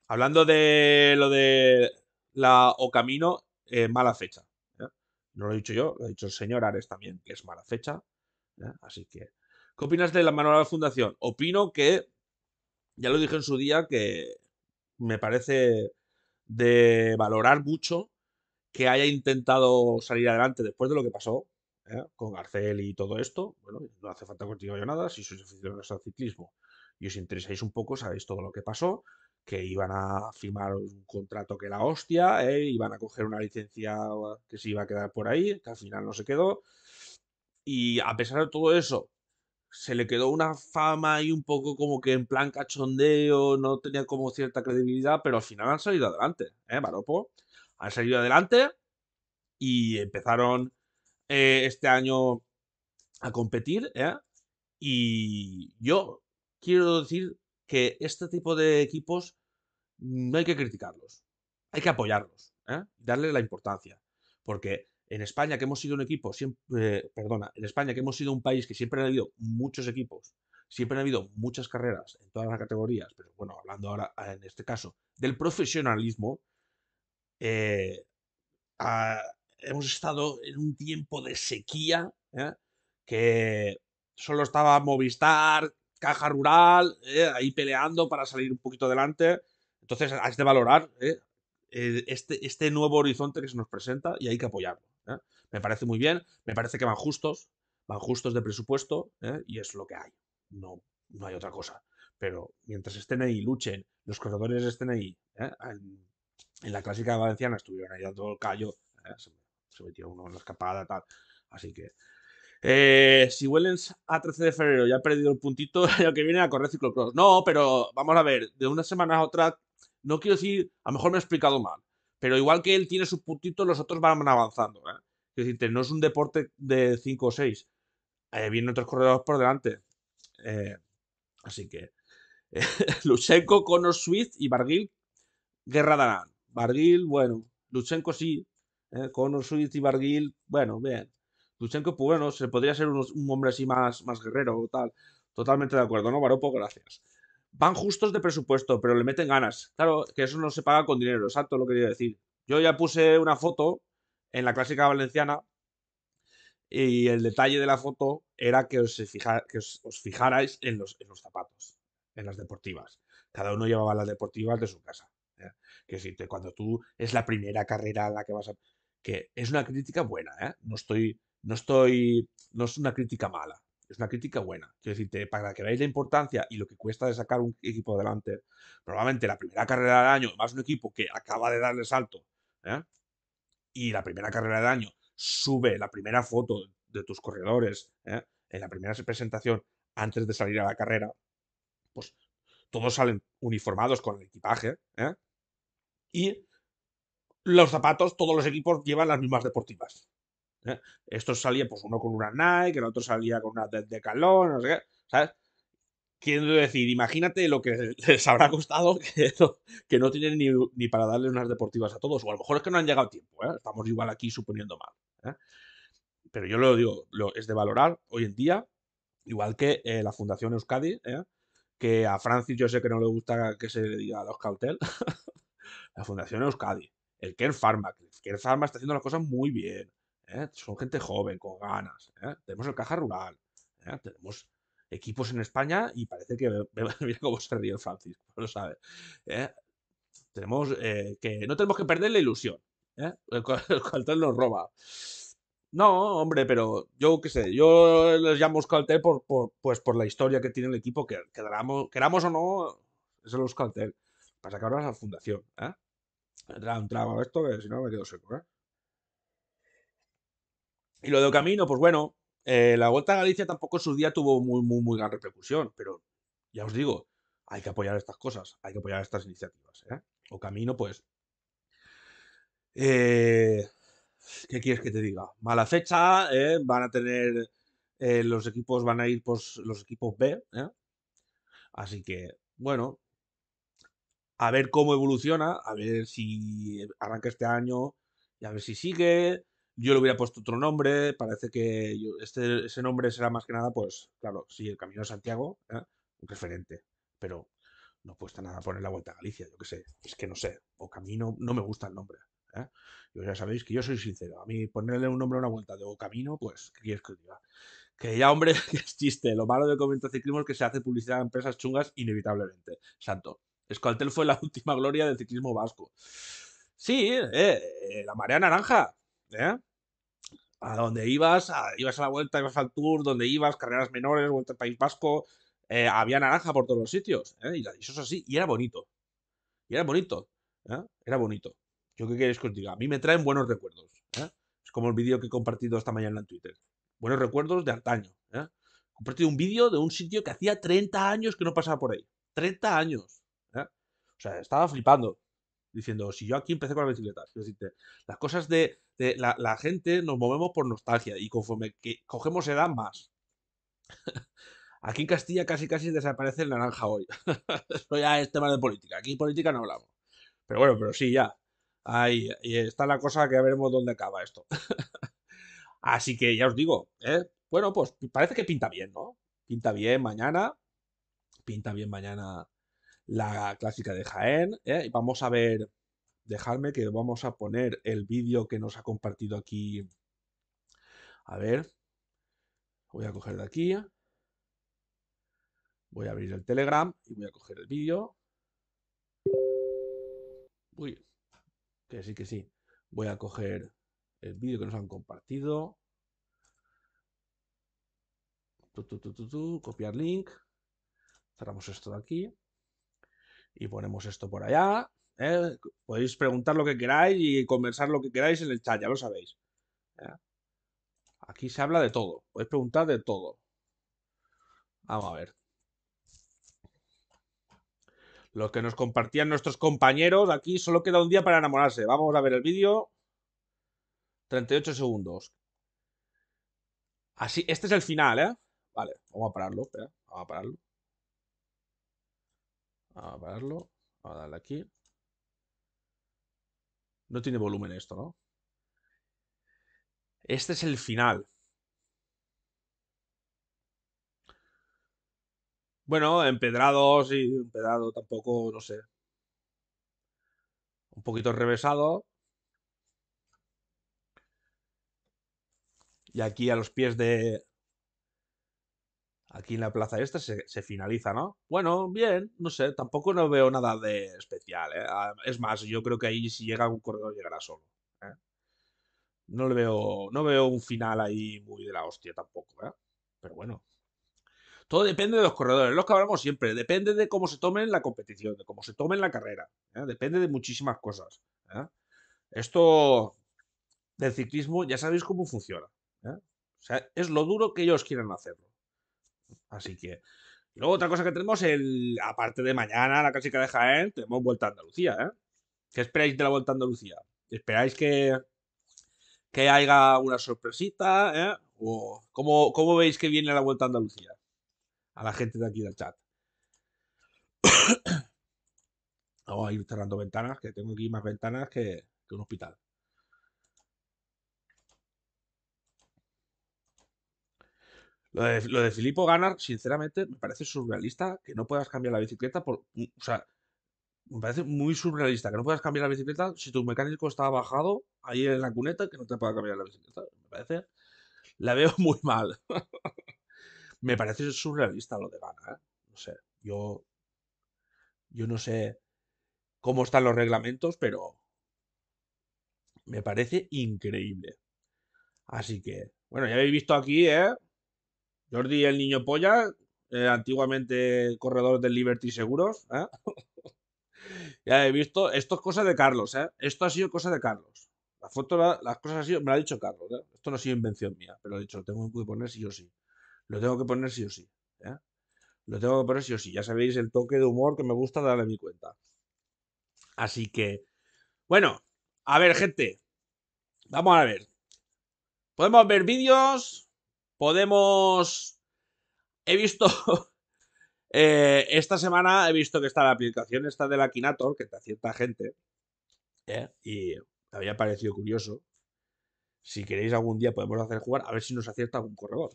hablando de lo de la o camino eh, mala fecha. No lo he dicho yo, lo ha dicho el señor Ares también, que es mala fecha. Así que, ¿qué opinas de la manual de fundación? Opino que, ya lo dije en su día, que me parece de valorar mucho que haya intentado salir adelante después de lo que pasó con Garcel y todo esto. Bueno, no hace falta continuar yo nada. Si sois aficionados al ciclismo y os interesáis un poco, sabéis todo lo que pasó que iban a firmar un contrato que la hostia, ¿eh? iban a coger una licencia uh, que se iba a quedar por ahí, que al final no se quedó. Y a pesar de todo eso, se le quedó una fama y un poco como que en plan cachondeo, no tenía como cierta credibilidad, pero al final han salido adelante, ¿eh, Maropo? Han salido adelante y empezaron eh, este año a competir, ¿eh? Y yo quiero decir que este tipo de equipos no mm, hay que criticarlos, hay que apoyarlos, ¿eh? darle la importancia. Porque en España, que hemos sido un equipo, eh, perdona, en España, que hemos sido un país que siempre ha habido muchos equipos, siempre ha habido muchas carreras en todas las categorías, pero bueno, hablando ahora ah, en este caso del profesionalismo, eh, ah, hemos estado en un tiempo de sequía ¿eh? que solo estaba Movistar, caja rural, eh, ahí peleando para salir un poquito adelante. Entonces, has de valorar eh, este, este nuevo horizonte que se nos presenta y hay que apoyarlo. ¿eh? Me parece muy bien, me parece que van justos, van justos de presupuesto y es lo que hay. No, no hay otra cosa. Pero mientras estén ahí, luchen, los corredores estén ahí. En, la clásica valenciana estuvieron ahí dando el callo, se, metió uno en la escapada, tal. Así que eh, si huelen a 13 de febrero ya ha perdido el puntito, lo que viene a correr ciclocross. No, pero vamos a ver, de una semana a otra, no quiero decir, a lo mejor me he explicado mal, pero igual que él tiene sus puntitos, los otros van avanzando. Es ¿eh? decir, no es un deporte de 5 o 6. Eh, vienen otros corredores por delante. así que Luchenko, Conor Swift y Barguil, guerra darán. Barguil, bueno, Luchenko sí, Conor Swift y Barguil, bueno, bien. Luchenko, pues bueno, se podría ser un, hombre así más, más guerrero o tal. Totalmente de acuerdo, ¿no? Baropo, gracias. Van justos de presupuesto, pero le meten ganas. Claro, que eso no se paga con dinero, exacto lo que quería decir. Yo ya puse una foto en la clásica valenciana y el detalle de la foto era que os, fijarais en los, los, zapatos, en las deportivas. Cada uno llevaba las deportivas de su casa. ¿eh? Que si cuando tú es la primera carrera a la que vas a... Que es una crítica buena, ¿eh? No estoy no estoy, no es una crítica mala, es una crítica buena. Quiero decirte, para que veáis la importancia y lo que cuesta de sacar un equipo adelante, probablemente la primera carrera del año, más un equipo que acaba de darle salto, ¿eh? y la primera carrera del año sube la primera foto de tus corredores ¿eh? en la primera presentación antes de salir a la carrera, pues todos salen uniformados con el equipaje, ¿eh? y los zapatos, todos los equipos llevan las mismas deportivas. ¿eh? Estos salían, pues uno con una Nike, el otro salía con una de, de ¿sabes? Quiero decir, imagínate lo que les habrá costado que no, que no tienen ni, para darle unas deportivas a todos. O a lo mejor es que no han llegado a tiempo. ¿eh? Estamos igual aquí suponiendo mal. ¿eh? Pero yo lo digo, lo, es de valorar hoy en día, igual que eh, la Fundación Euskadi, que a Francis yo sé que no le gusta que se le diga a los cautel. la Fundación Euskadi, el que Pharma. El Pharma está haciendo las cosas muy bien. ¿eh? son gente joven, con ganas. ¿eh? Tenemos el caja rural, ¿eh? tenemos equipos en España y parece que mira cómo se ríe el Francisco, lo sabe. Tenemos que no tenemos que perder la ilusión. El, nos roba. No, hombre, pero yo qué sé, yo les llamo Euskaltel por, pues por la historia que tiene el equipo, que, queramos, o no, es los Euskaltel. para que ahora la fundación, ¿eh? un trago esto que si no me quedo seco, y lo de Camino, pues bueno, eh, la Vuelta a Galicia tampoco en su día tuvo muy, muy, muy gran repercusión, pero ya os digo, hay que apoyar estas cosas, hay que apoyar estas iniciativas. ¿eh? O Camino, pues. Eh, ¿Qué quieres que te diga? Mala fecha, van a tener. los equipos van a ir, pues, los equipos B. Así que, bueno, a ver cómo evoluciona, a ver si arranca este año y a ver si sigue, yo le hubiera puesto otro nombre, parece que este, ese nombre será más que nada, pues, claro, sí, el Camino de Santiago, ¿eh? un referente, pero no cuesta nada poner la Vuelta a Galicia, yo qué sé, es que no sé, o Camino, no me gusta el nombre. ¿eh? ya sabéis que yo soy sincero, a mí ponerle un nombre a una vuelta de o Camino, pues, ¿qué quieres que diga? Que ya, hombre, es chiste, lo malo de Comento Ciclismo es que se hace publicidad a empresas chungas inevitablemente, santo. Escaltel fue la última gloria del ciclismo vasco. Sí, eh, eh la marea naranja, ¿eh? a donde ibas, ibas a la vuelta, ibas al tour, donde ibas, carreras menores, vuelta al País Vasco, eh, había naranja por todos los sitios. Eh, y eso es así, y era bonito. Y era bonito. ¿eh? Era bonito. Yo qué queréis que os diga, a mí me traen buenos recuerdos. Es como el vídeo que he compartido esta mañana en Twitter. Buenos recuerdos de antaño. He compartido un vídeo de un sitio que hacía 30 años que no pasaba por ahí. 30 años. O sea, estaba flipando diciendo, si yo aquí empecé con las bicicleta, las cosas de, la, gente nos movemos por nostalgia y conforme que cogemos edad más. Aquí en Castilla casi casi desaparece el naranja hoy. Eso ya es tema de política. Aquí política no hablamos. Pero bueno, pero sí, ya. Ahí está la cosa que veremos dónde acaba esto. Así que ya os digo, ¿eh? Bueno, pues parece que pinta bien, ¿no? Pinta bien mañana. Pinta bien mañana la clásica de Jaén. ¿eh? Y vamos a ver, dejadme que vamos a poner el vídeo que nos ha compartido aquí. A ver, voy a coger de aquí. Voy a abrir el Telegram y voy a coger el vídeo. Uy, que sí, que sí. Voy a coger el vídeo que nos han compartido. copiar link. Cerramos esto de aquí y ponemos esto por allá. ¿eh? Podéis preguntar lo que queráis y conversar lo que queráis en el chat, ya lo sabéis. ¿eh? Aquí se habla de todo, podéis preguntar de todo. Vamos a ver. Lo que nos compartían nuestros compañeros, aquí solo queda un día para enamorarse. Vamos a ver el vídeo. 38 segundos. Así, este es el final, ¿eh? Vale, vamos a pararlo, vamos a pararlo a pararlo, a darle aquí. No tiene volumen esto, ¿no? Este es el final. Bueno, empedrados y empedrado tampoco, no sé. Un poquito revesado. Y aquí a los pies de, aquí en la plaza esta se, finaliza, ¿no? Bueno, bien, no sé, tampoco no veo nada de especial. ¿eh? Ah, es más, yo creo que ahí si llega un corredor llegará solo. ¿eh? No le veo, no veo un final ahí muy de la hostia tampoco, ¿eh? Pero bueno. Todo depende de los corredores, los que hablamos siempre. Depende de cómo se tomen la competición, de cómo se tomen la carrera. ¿eh? Depende de muchísimas cosas. Esto del ciclismo ya sabéis cómo funciona. O sea, es lo duro que ellos quieran hacerlo. Así que. Y luego otra cosa que tenemos, el aparte de mañana, la clásica de Jaén, tenemos Vuelta a Andalucía, ¿eh? ¿Qué esperáis de la Vuelta a Andalucía? ¿Esperáis que, que haya una sorpresita? ¿eh? ¿O cómo, ¿Cómo veis que viene la Vuelta a Andalucía? A la gente de aquí del chat. Vamos a ir cerrando ventanas, que tengo aquí más ventanas que un hospital. Lo de, Filipo Filippo Ganar, sinceramente, me parece surrealista que no puedas cambiar la bicicleta por. Mm, o sea, me parece muy surrealista que no puedas cambiar la bicicleta si tu mecánico está bajado ahí en la cuneta que no te pueda cambiar la bicicleta. Me parece. La veo muy mal. me parece surrealista lo de Ganar. ¿eh? No sé. Yo. Yo no sé cómo están los reglamentos, pero. Me parece increíble. Así que, bueno, ya habéis visto aquí, ¿eh? Jordi el niño polla, eh, antiguamente corredor del Liberty Seguros. ¿eh? ya he visto, esto es cosa de Carlos, ¿eh? esto ha sido cosa de Carlos. La foto, las cosas ha sido, me lo ha dicho Carlos. Esto no ha sido invención mía, pero he dicho, lo tengo que poner sí o sí. Lo tengo que poner sí o sí. Lo tengo que poner sí o sí. Ya sabéis el toque de humor que me gusta darle a mi cuenta. Así que, bueno, a ver, gente. Vamos a ver. Podemos ver vídeos, Podemos... He visto... Eh, esta semana he visto que está la aplicación esta del Akinator, que te acierta gente. ¿eh? Y me había parecido curioso. Si queréis algún día podemos hacer jugar, a ver si nos acierta algún corredor.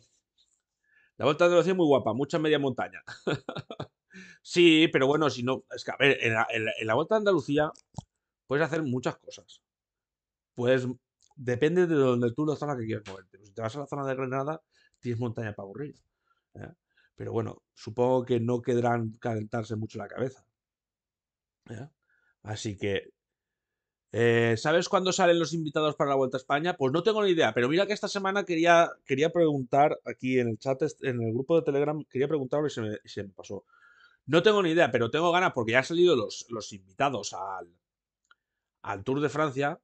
La vuelta de es muy guapa, mucha media montaña. sí, pero bueno, si no, es que a ver, en la, vuelta de Andalucía puedes hacer muchas cosas. Pues depende de donde tú la zona que quieras moverte. Si te vas a la zona de Granada, es montaña para aburrir. Pero bueno, supongo que no quedarán calentarse mucho la cabeza. Así que. Eh, ¿Sabes cuándo salen los invitados para la Vuelta a España? Pues no tengo ni idea, pero mira que esta semana quería, quería preguntar aquí en el chat, en el grupo de Telegram, quería preguntarlo y se me, pasó. No tengo ni idea, pero tengo ganas porque ya han salido los, los invitados al, al Tour de Francia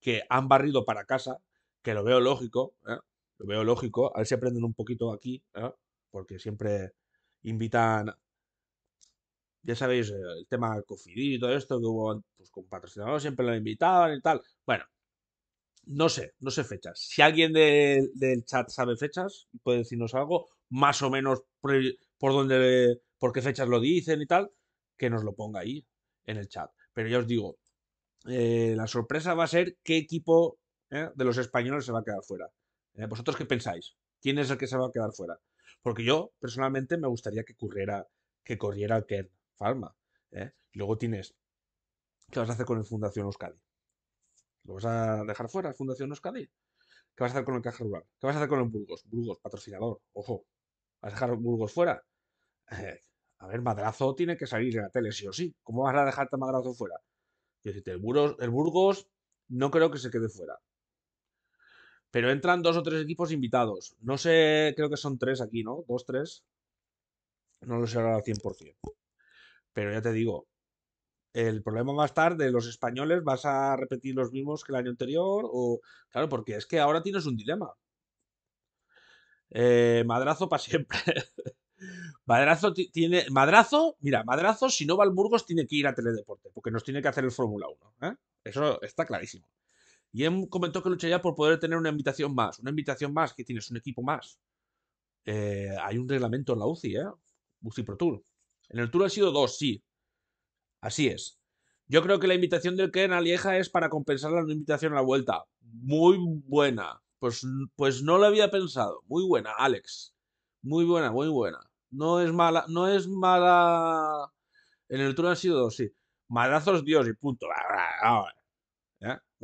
que han barrido para casa, que lo veo lógico, ¿eh? Lo veo lógico, a ver si aprenden un poquito aquí, ¿eh? porque siempre invitan, ya sabéis, el tema del cofidí y todo esto que hubo pues, con patrocinadores, siempre lo invitaban y tal. Bueno, no sé, no sé fechas. Si alguien del chat sabe fechas, puede decirnos algo, más o menos por dónde, por qué fechas lo dicen y tal, que nos lo ponga ahí en el chat. Pero ya os digo, eh, la sorpresa va a ser qué equipo ¿eh? de los españoles se va a quedar fuera. Eh, ¿Vosotros qué pensáis? ¿Quién es el que se va a quedar fuera? Porque yo, personalmente, me gustaría que corriera, que corriera el Kern Pharma. ¿eh? luego tienes, ¿qué vas a hacer con el Fundación Euskadi? ¿Lo vas a dejar fuera, el Fundación Euskadi? ¿Qué vas a hacer con el Caja Rural? ¿Qué vas a hacer con el Burgos? Burgos, patrocinador, ojo. ¿Vas a dejar Burgos fuera? Eh, a ver, Madrazo tiene que salir en la tele, sí o sí. ¿Cómo vas a dejarte a Madrazo fuera? el, el Burgos no creo que se quede fuera. Pero entran dos o tres equipos invitados. No sé, creo que son tres aquí, ¿no? Dos, tres. No lo sé ahora al 100%. Pero ya te digo, el problema va a estar de los españoles, vas a repetir los mismos que el año anterior o... Claro, porque es que ahora tienes un dilema. Eh, madrazo para siempre. madrazo tiene... Madrazo, mira, Madrazo si no va al Burgos tiene que ir a Teledeporte, porque nos tiene que hacer el Fórmula 1. ¿eh? Eso está clarísimo. Y él comentó que lucharía por poder tener una invitación más. Una invitación más, que tienes un equipo más. Eh, hay un reglamento en la UCI, ¿eh? UCI Pro Tour. En el Tour ha sido dos, sí. Así es. Yo creo que la invitación del Ken a Lieja es para compensar la invitación a la vuelta. Muy buena. Pues, pues no lo había pensado. Muy buena, Alex. Muy buena, muy buena. No es mala. No es mala. En el Tour han sido dos, sí. Madrazos Dios y punto.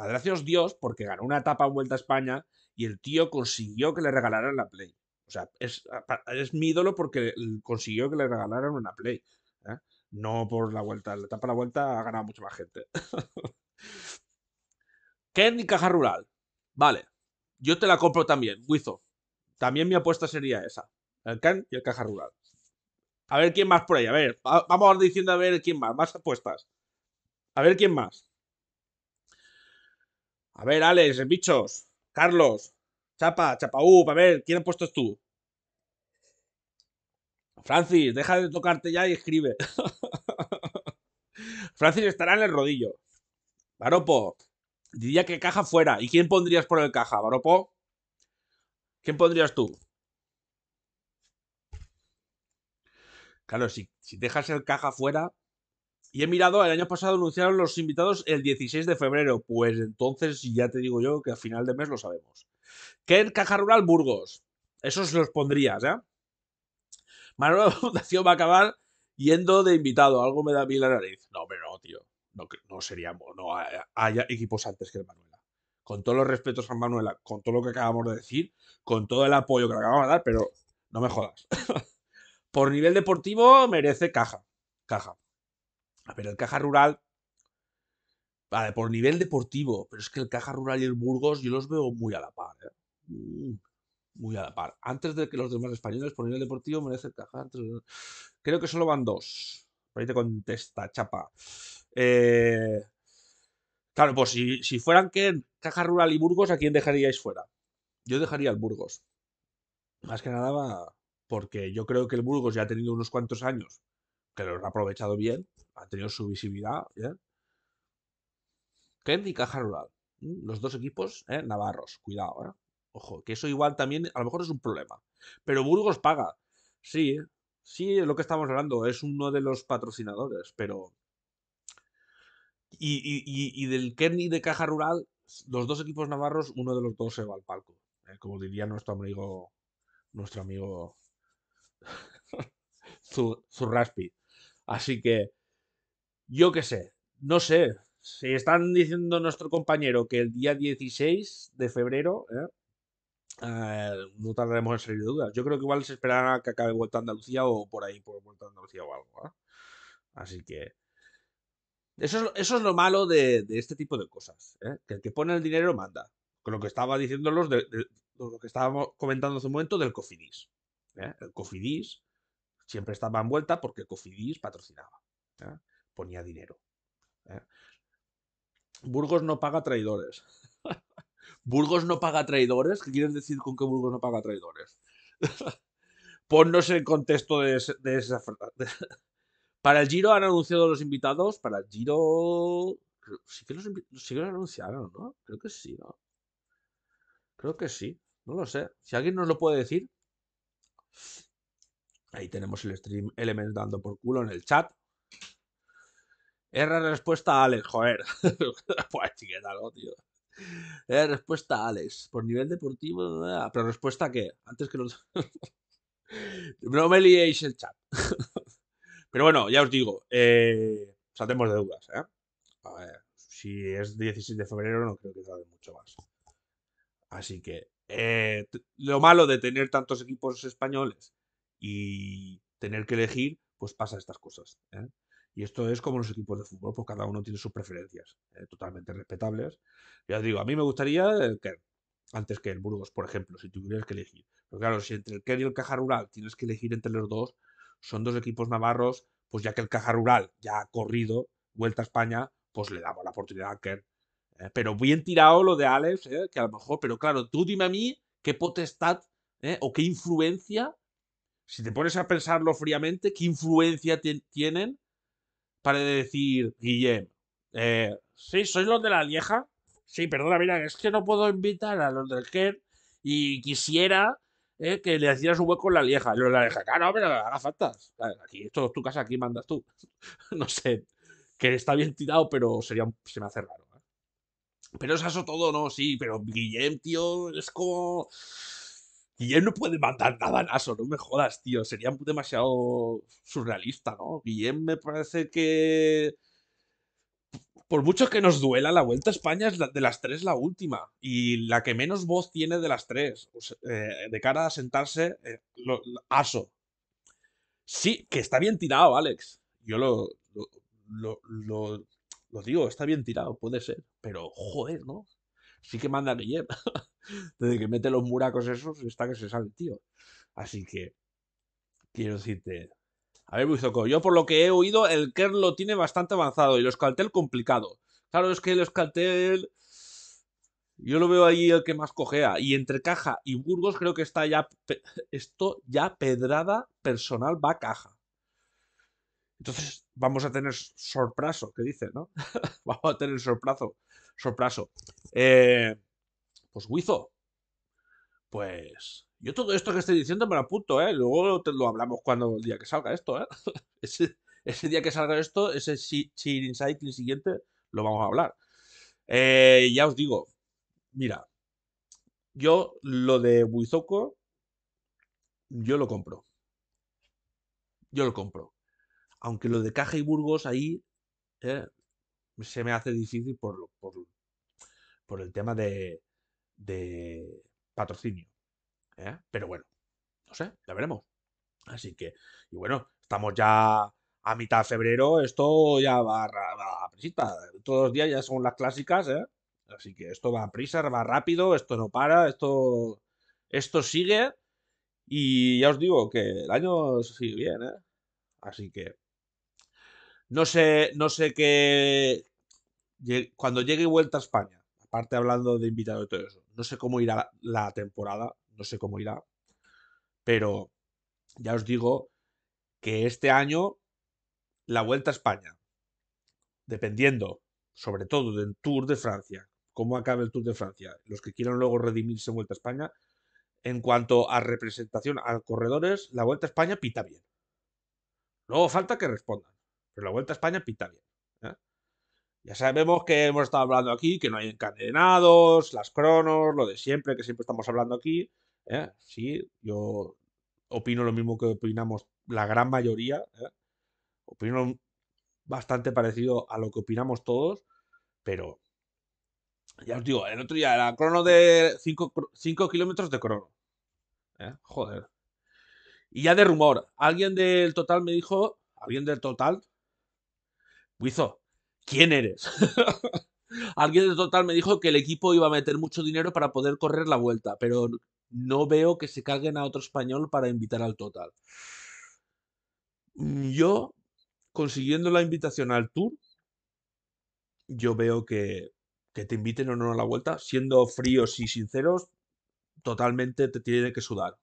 Gracias Dios porque ganó una etapa en Vuelta a España y el tío consiguió que le regalaran la Play. O sea, es, mi ídolo porque consiguió que le regalaran una Play. ¿eh? No por la vuelta. La etapa de la vuelta ha ganado mucha más gente. Ken y Caja Rural. Vale. Yo te la compro también, Wizo. También mi apuesta sería esa. El Ken y el Caja Rural. A ver quién más por ahí. A ver, vamos diciendo a ver quién más. Más apuestas. A ver quién más. A ver, Alex, bichos, Carlos, Chapa, Chapaú, a ver, ¿quién puesto tú? Francis, deja de tocarte ya y escribe. Francis estará en el rodillo. Baropo, diría que caja fuera. ¿Y quién pondrías por el caja, Baropo? ¿Quién pondrías tú? Claro, si, si dejas el caja fuera, y he mirado, el año pasado anunciaron los invitados el 16 de febrero. Pues entonces ya te digo yo que a final de mes lo sabemos. Ken Caja Rural Burgos. Eso se los pondrías, ¿ya? ¿eh? Manuel Fundación va a acabar yendo de invitado. Algo me da a mí la nariz. No, pero no, tío. No, no seríamos. No haya equipos antes que Manuela. Con todos los respetos a Manuela, con todo lo que acabamos de decir, con todo el apoyo que le acabamos de dar, pero no me jodas. Por nivel deportivo, merece caja. Caja. Ah, pero el Caja Rural, vale, por nivel deportivo, pero es que el Caja Rural y el Burgos yo los veo muy a la par. ¿eh? Mm, muy a la par. Antes de que los demás españoles por nivel deportivo merece el Caja. Creo que solo van dos. Por ahí te contesta, chapa. Eh, claro, pues si, si fueran que Caja Rural y Burgos, ¿a quién dejaríais fuera? Yo dejaría el Burgos. Más que nada porque yo creo que el Burgos ya ha tenido unos cuantos años que los ha aprovechado bien, ha tenido su visibilidad. ¿eh? y Caja Rural. Los dos equipos ¿eh? navarros. Cuidado, ¿eh? Ojo, que eso igual también a lo mejor es un problema. Pero Burgos paga. Sí, ¿eh? sí, es lo que estamos hablando. Es uno de los patrocinadores, pero... Y, y, y, y del Kerny de Caja Rural, los dos equipos navarros, uno de los dos se va al palco. ¿eh? Como diría nuestro amigo... Nuestro amigo... Zurraspi. Así que... Yo qué sé, no sé. Si están diciendo nuestro compañero que el día 16 de febrero ¿eh? Eh, no tardaremos en salir de dudas. Yo creo que igual se esperará a que acabe Vuelta a Andalucía o por ahí, por Vuelta a Andalucía o algo. ¿eh? Así que. Eso es, eso es lo malo de, este tipo de cosas. Que el que pone el dinero manda. Con lo que estaba diciendo los de, lo que estábamos comentando hace un momento del Cofidis. El Cofidis siempre estaba en vuelta porque Cofidis patrocinaba ponía dinero. ¿eh? Burgos no paga traidores. Burgos no paga traidores. ¿Qué quieren decir con que Burgos no paga traidores? Ponnos el contexto de, esa frase. Para el Giro han anunciado los invitados. Para el Giro. Sí que los, anunciaron, ¿no? Creo que sí, ¿no? Creo que sí. No lo sé. Si alguien nos lo puede decir. Ahí tenemos el stream Element dando por culo en el chat. R respuesta a Alex, joder. pues chiquetalo, oh, tío. Es respuesta a Alex. Por nivel deportivo, pero respuesta a qué? Antes que los. no me liéis el chat. pero bueno, ya os digo, eh, saltemos de dudas, ¿eh? A ver, si es 16 de febrero, no creo que tarde mucho más. Así que eh, lo malo de tener tantos equipos españoles y tener que elegir, pues pasa estas cosas. ¿eh? Y esto es como los equipos de fútbol, pues cada uno tiene sus preferencias, eh, totalmente respetables. Ya os digo, a mí me gustaría el Kerr antes que el Burgos, por ejemplo, si tuvieras que elegir. Pero claro, si entre el Kerr y el Caja Rural tienes que elegir entre los dos, son dos equipos navarros, pues ya que el Caja Rural ya ha corrido Vuelta a España, pues le damos la oportunidad al Kerr. Eh, pero bien tirado lo de Alex, eh, que a lo mejor, pero claro, tú dime a mí qué potestad o qué influencia, si te pones a pensarlo fríamente, qué influencia tienen para decir, Guillem, eh, sí, sois los de la Lieja. Sí, perdona, mira, es que no puedo invitar a los del Kerr y quisiera eh, que le hicieras un hueco en la Lieja. Los de la Lieja, claro, ah, pero haga falta. Aquí, esto es tu casa, aquí mandas tú. no sé, que está bien tirado, pero sería, se me hace raro. ¿eh? Pero es eso todo, ¿no? Sí, pero Guillem, tío, es como él no puede mandar nada a aso, no me jodas, tío. Sería demasiado surrealista, ¿no? Guillem me parece que. Por mucho que nos duela, la Vuelta a España es de las tres la última y la que menos voz tiene de las tres. Eh, de cara a sentarse, eh, Aso. Sí, que está bien tirado, Alex. Yo lo, lo, lo, lo digo, está bien tirado, puede ser. Pero, joder, ¿no? sí que manda Guillem. Desde que mete los muracos esos, está que se sale, tío. Así que, quiero decirte. A ver, Buzoco. yo por lo que he oído, el Kerr lo tiene bastante avanzado y los cartel complicado. Claro, es que el escartel. Yo lo veo ahí el que más cojea. Y entre Caja y Burgos creo que está ya. Esto ya pedrada personal va Caja. Entonces vamos a tener sorpreso. ¿Qué dice, ¿no? vamos a tener sorpreso sorpraso. Eh, pues Wizo, pues yo todo esto que estoy diciendo me lo apunto, ¿eh? Luego te lo hablamos cuando el día que salga esto, ¿eh? ese, día que salga esto, ese Cheer Insight, el siguiente, lo vamos a hablar. Eh, ya os digo, mira, yo lo de Wizoco, yo lo compro. Yo lo compro. Aunque lo de Caja y Burgos ahí, eh, se me hace difícil por, por, por el tema de, de patrocinio. ¿eh? Pero bueno, no sé, ya veremos. Así que, y bueno, estamos ya a mitad de febrero, esto ya va, a prisa. Todos los días ya son las clásicas, ¿eh? Así que esto va a prisa, va rápido, esto no para, esto, esto sigue. Y ya os digo que el año sigue bien, ¿eh? Así que no sé, no sé qué, cuando llegue vuelta a España, aparte hablando de invitado y todo eso, no sé cómo irá la temporada, no sé cómo irá, pero ya os digo que este año la vuelta a España, dependiendo sobre todo del Tour de Francia, cómo acabe el Tour de Francia, los que quieran luego redimirse en Vuelta a España, en cuanto a representación a corredores, la Vuelta a España pita bien. Luego falta que respondan, pero la Vuelta a España pita bien. Ya sabemos que hemos estado hablando aquí, que no hay encadenados, las cronos, lo de siempre, que siempre estamos hablando aquí. ¿eh? Sí, yo opino lo mismo que opinamos la gran mayoría. ¿eh? Opino bastante parecido a lo que opinamos todos, pero ya os digo, el otro día era crono de 5 kilómetros de crono. ¿eh? Joder. Y ya de rumor, alguien del total me dijo, alguien del total, Wizo, ¿quién eres? Alguien de Total me dijo que el equipo iba a meter mucho dinero para poder correr la vuelta, pero no veo que se carguen a otro español para invitar al Total. Mm, yo, consiguiendo la invitación al Tour, yo veo que, que te inviten o no a la vuelta, siendo fríos y sinceros, totalmente te tiene que sudar.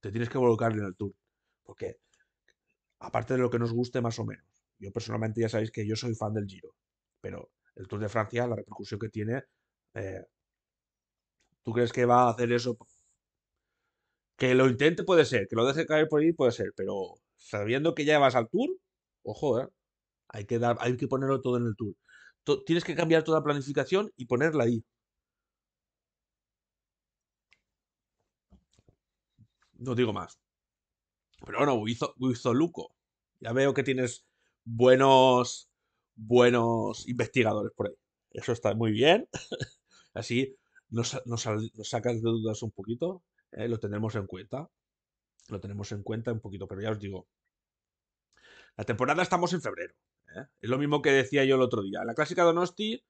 Te tienes que volcar en el Tour. Porque, aparte de lo que nos guste más o menos yo personalmente ya sabéis que yo soy fan del Giro, pero el Tour de Francia, la repercusión que tiene, eh, ¿tú crees que va a hacer eso? Que lo intente puede ser, que lo deje caer por ahí puede ser, pero sabiendo que ya vas al Tour, ojo, eh, hay, que dar, hay que ponerlo todo en el Tour. tienes que cambiar toda la planificación y ponerla ahí. No digo más. Pero bueno, hizo, hizo Luco. Ya veo que tienes buenos, buenos investigadores por ahí. Eso está muy bien. Así nos, nos, sacas de dudas un poquito. ¿eh? lo tenemos en cuenta. Lo tenemos en cuenta un poquito, pero ya os digo. La temporada estamos en febrero. ¿eh? Es lo mismo que decía yo el otro día. En la clásica Donosti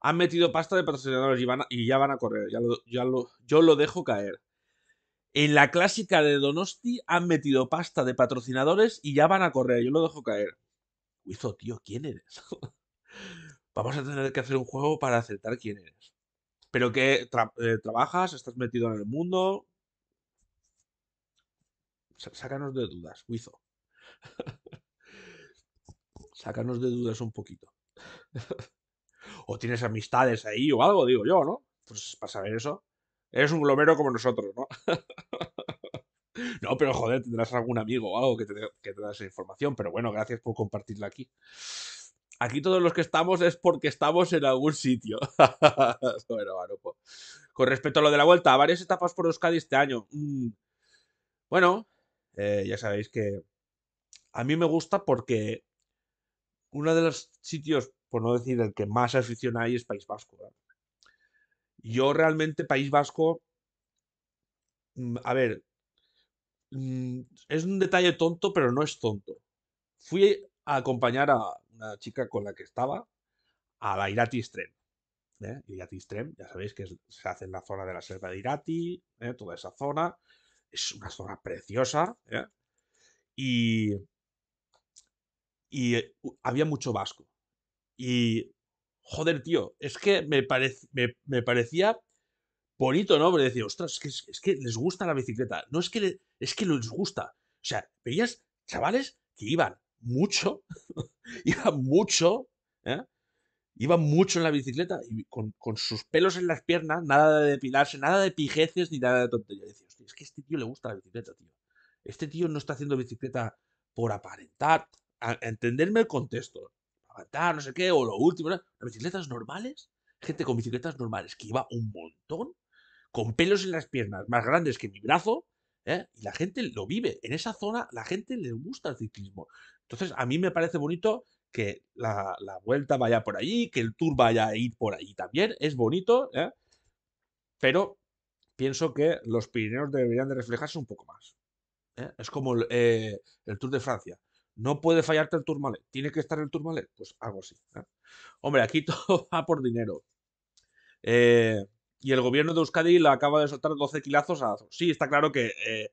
han metido pasta de patrocinadores y, y ya van a correr. Ya ya lo, yo lo dejo caer. En la clásica de Donosti han metido pasta de patrocinadores y ya van a correr. Yo lo dejo caer. Wizo, tío, ¿quién eres? Vamos a tener que hacer un juego para aceptar quién eres. Pero que eh, trabajas, estás metido en el mundo. sácanos de dudas, Wizo. sácanos de dudas un poquito. o tienes amistades ahí o algo, digo yo, ¿no? Pues para saber eso. Eres un glomero como nosotros, ¿no? No, pero joder, tendrás algún amigo o algo que te, que esa información. Pero bueno, gracias por compartirla aquí. Aquí todos los que estamos es porque estamos en algún sitio. Pues, con respecto a lo de la vuelta, varias etapas por Euskadi este año. Mm. Bueno, eh, ya sabéis que a mí me gusta porque uno de los sitios, por no decir el que más afición hay, es País Vasco. Yo realmente, País Vasco, mm, a ver, Mm, es un detalle tonto, pero no es tonto. Fui a acompañar a una chica con la que estaba a la Irati Stream. ¿eh? Irati Stream, ya sabéis que se hace en la zona de la selva de Irati, ¿eh? toda esa zona. Es una zona preciosa. ¿eh? Y, y eh, había mucho vasco. Y, joder, tío, es que me, me, me parecía bonito ¿no? Pero decía, ostras, es que, les gusta la bicicleta. No es que, es que les gusta. O sea, veías chavales que iban mucho, iban mucho, ¿eh? iban mucho en la bicicleta y con, sus pelos en las piernas, nada de depilarse, nada de pijeces ni nada de tontería. Decía, hostia, es que este tío le gusta la bicicleta, tío. Este tío no está haciendo bicicleta por aparentar, a, entenderme el contexto, aparentar, no sé qué, o lo último. Las bicicletas normales, gente con bicicletas normales que iba un montón con pelos en las piernas más grandes que mi brazo, ¿eh? y la gente lo vive. En esa zona la gente le gusta el ciclismo. Entonces, a mí me parece bonito que la, vuelta vaya por allí, que el tour vaya a ir por allí también. Es bonito, ¿eh? pero pienso que los Pirineos deberían de reflejarse un poco más. ¿eh? Es como el, el, Tour de Francia. No puede fallarte el Tourmalet. Tiene que estar el Tourmalet. Pues hago así. Hombre, aquí todo va por dinero. Eh, y el gobierno de Euskadi la acaba de soltar 12 kilazos a... Sí, está claro que... Eh,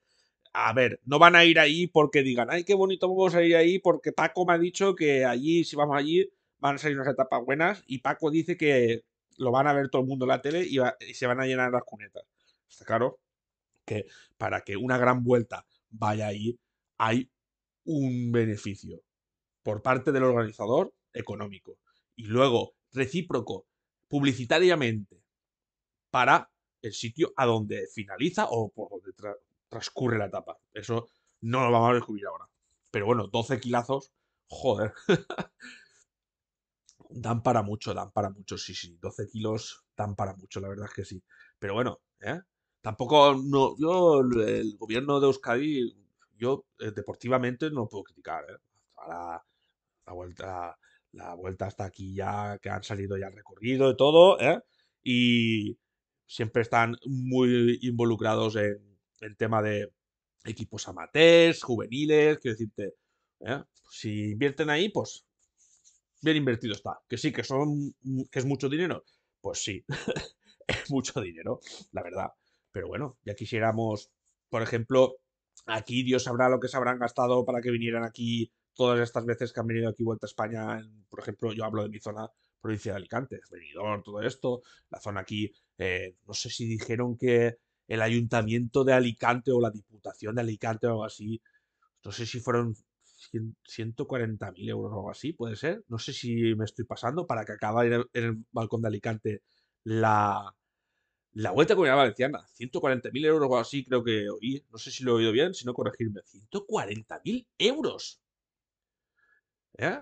a ver, no van a ir ahí porque digan, ay, qué bonito vamos a ir ahí porque Paco me ha dicho que allí, si vamos allí, van a salir unas etapas buenas y Paco dice que lo van a ver todo el mundo en la tele y se van a llenar las cunetas. Está claro que para que una gran vuelta vaya ahí hay un beneficio por parte del organizador económico y luego recíproco publicitariamente para el sitio a donde finaliza o por donde transcurre la etapa. Eso no lo vamos a descubrir ahora. Pero bueno, 12 kilazos, joder. dan para mucho, dan para mucho, sí, sí. 12 kilos dan para mucho, la verdad es que sí. Pero bueno, ¿eh? tampoco no, yo, el gobierno de Euskadi, yo eh, deportivamente no puedo criticar. ¿eh? la vuelta, la vuelta hasta aquí ya, que han salido ya recorrido y todo, Y, siempre están muy involucrados en el tema de equipos amateurs, juveniles, quiero decirte, ¿eh? si invierten ahí, pues bien invertido está. Que sí, que son, que es mucho dinero, pues sí, es mucho dinero, la verdad. Pero bueno, ya quisiéramos, por ejemplo, aquí Dios sabrá lo que se habrán gastado para que vinieran aquí todas estas veces que han venido aquí vuelta a España, por ejemplo, yo hablo de mi zona, provincia de Alicante, Benidorm, todo esto, la zona aquí, eh, no sé si dijeron que el ayuntamiento de Alicante o la diputación de Alicante o algo así, no sé si fueron 140.000 euros o algo así, puede ser, no sé si me estoy pasando, para que acabe en el, balcón de Alicante la, la Vuelta con la Valenciana, 140.000 euros o algo así creo que oí, no sé si lo he oído bien, si no corregirme, 140.000 euros. ¿Eh?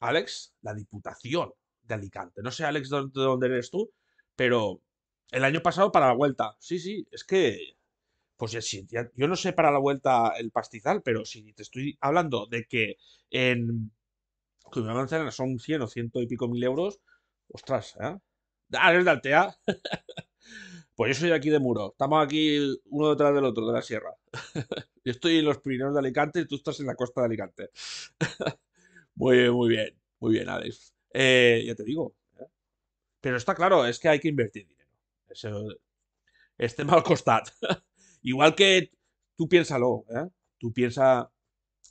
Alex, la Diputación, de Alicante. No sé, Alex, de dónde eres tú, pero el año pasado para la vuelta. Sí, sí, es que. Pues sí, yo no sé para la vuelta el pastizal, pero si te estoy hablando de que en. Que a son 100 o ciento y pico mil euros, ostras, ¿eh? Ah, es de Altea. pues yo soy de aquí de Muro. Estamos aquí uno detrás del otro, de la sierra. yo estoy en los Pirineos de Alicante y tú estás en la costa de Alicante. muy bien, muy bien. Muy bien, Alex. Eh, ya te digo. ¿eh? Pero está claro, es que hay que invertir dinero. este mal costado. Igual que tú piénsalo, ¿eh? tú piensa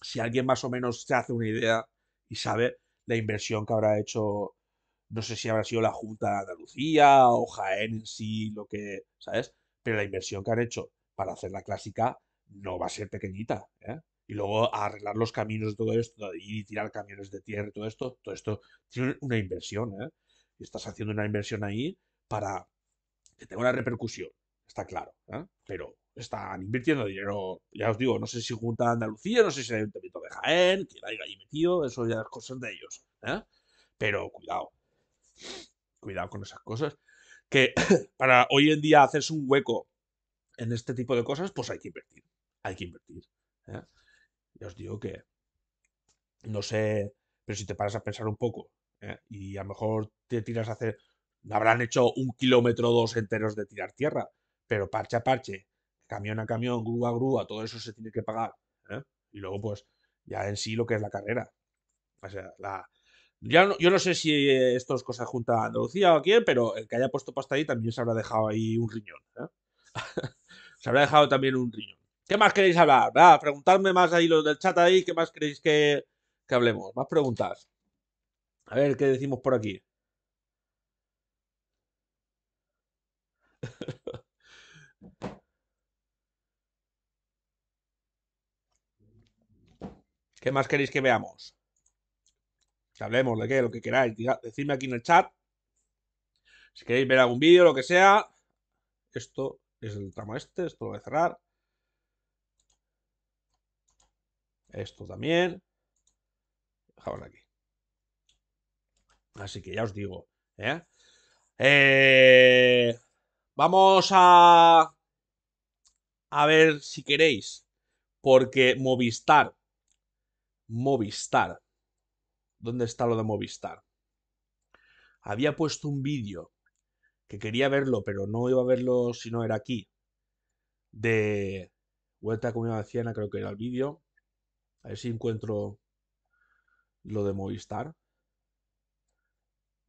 si alguien más o menos se hace una idea y sabe la inversión que habrá hecho, no sé si habrá sido la Junta de Andalucía o Jaén en sí, lo que, ¿sabes? Pero la inversión que han hecho para hacer la clásica no va a ser pequeñita. ¿eh? y luego arreglar los caminos, y todo esto, y tirar camiones de tierra, y todo esto, todo esto tiene una inversión, ¿eh? Estás haciendo una inversión ahí para que tenga una repercusión, está claro, ¿eh? Pero están invirtiendo dinero, ya os digo, no sé si junta Andalucía, no sé si el Ayuntamiento de Jaén, que haya ahí metido, eso ya es cosas de ellos, ¿eh? Pero cuidado, cuidado con esas cosas, que para hoy en día hacerse un hueco en este tipo de cosas, pues hay que invertir, hay que invertir, ¿eh? Ya os digo que no sé, pero si te paras a pensar un poco ¿eh? y a lo mejor te tiras a hacer, habrán hecho un kilómetro o dos enteros de tirar tierra, pero parche a parche, camión a camión, grúa a grúa, todo eso se tiene que pagar. ¿eh? Y luego, pues, ya en sí lo que es la carrera. O sea, la, ya yo no sé si esto es cosa junta a Andalucía o a quién, pero el que haya puesto pasta ahí también se habrá dejado ahí un riñón. ¿eh? se habrá dejado también un riñón. ¿Qué más queréis hablar? preguntadme más ahí los del chat ahí, ¿qué más queréis que, hablemos? Más preguntas. A ver qué decimos por aquí. ¿Qué más queréis que veamos? Que hablemos de qué, lo que queráis. decidme aquí en el chat. Si queréis ver algún vídeo, lo que sea. Esto es el tramo este, esto lo voy a cerrar. Esto también. Dejamos aquí. Así que ya os digo. ¿eh? Eh, vamos a... A ver si queréis. Porque Movistar. Movistar. ¿Dónde está lo de Movistar? Había puesto un vídeo que quería verlo, pero no iba a verlo si no era aquí. De Vuelta a Comunidad Valenciana, creo que era el vídeo. A ver si encuentro lo de Movistar.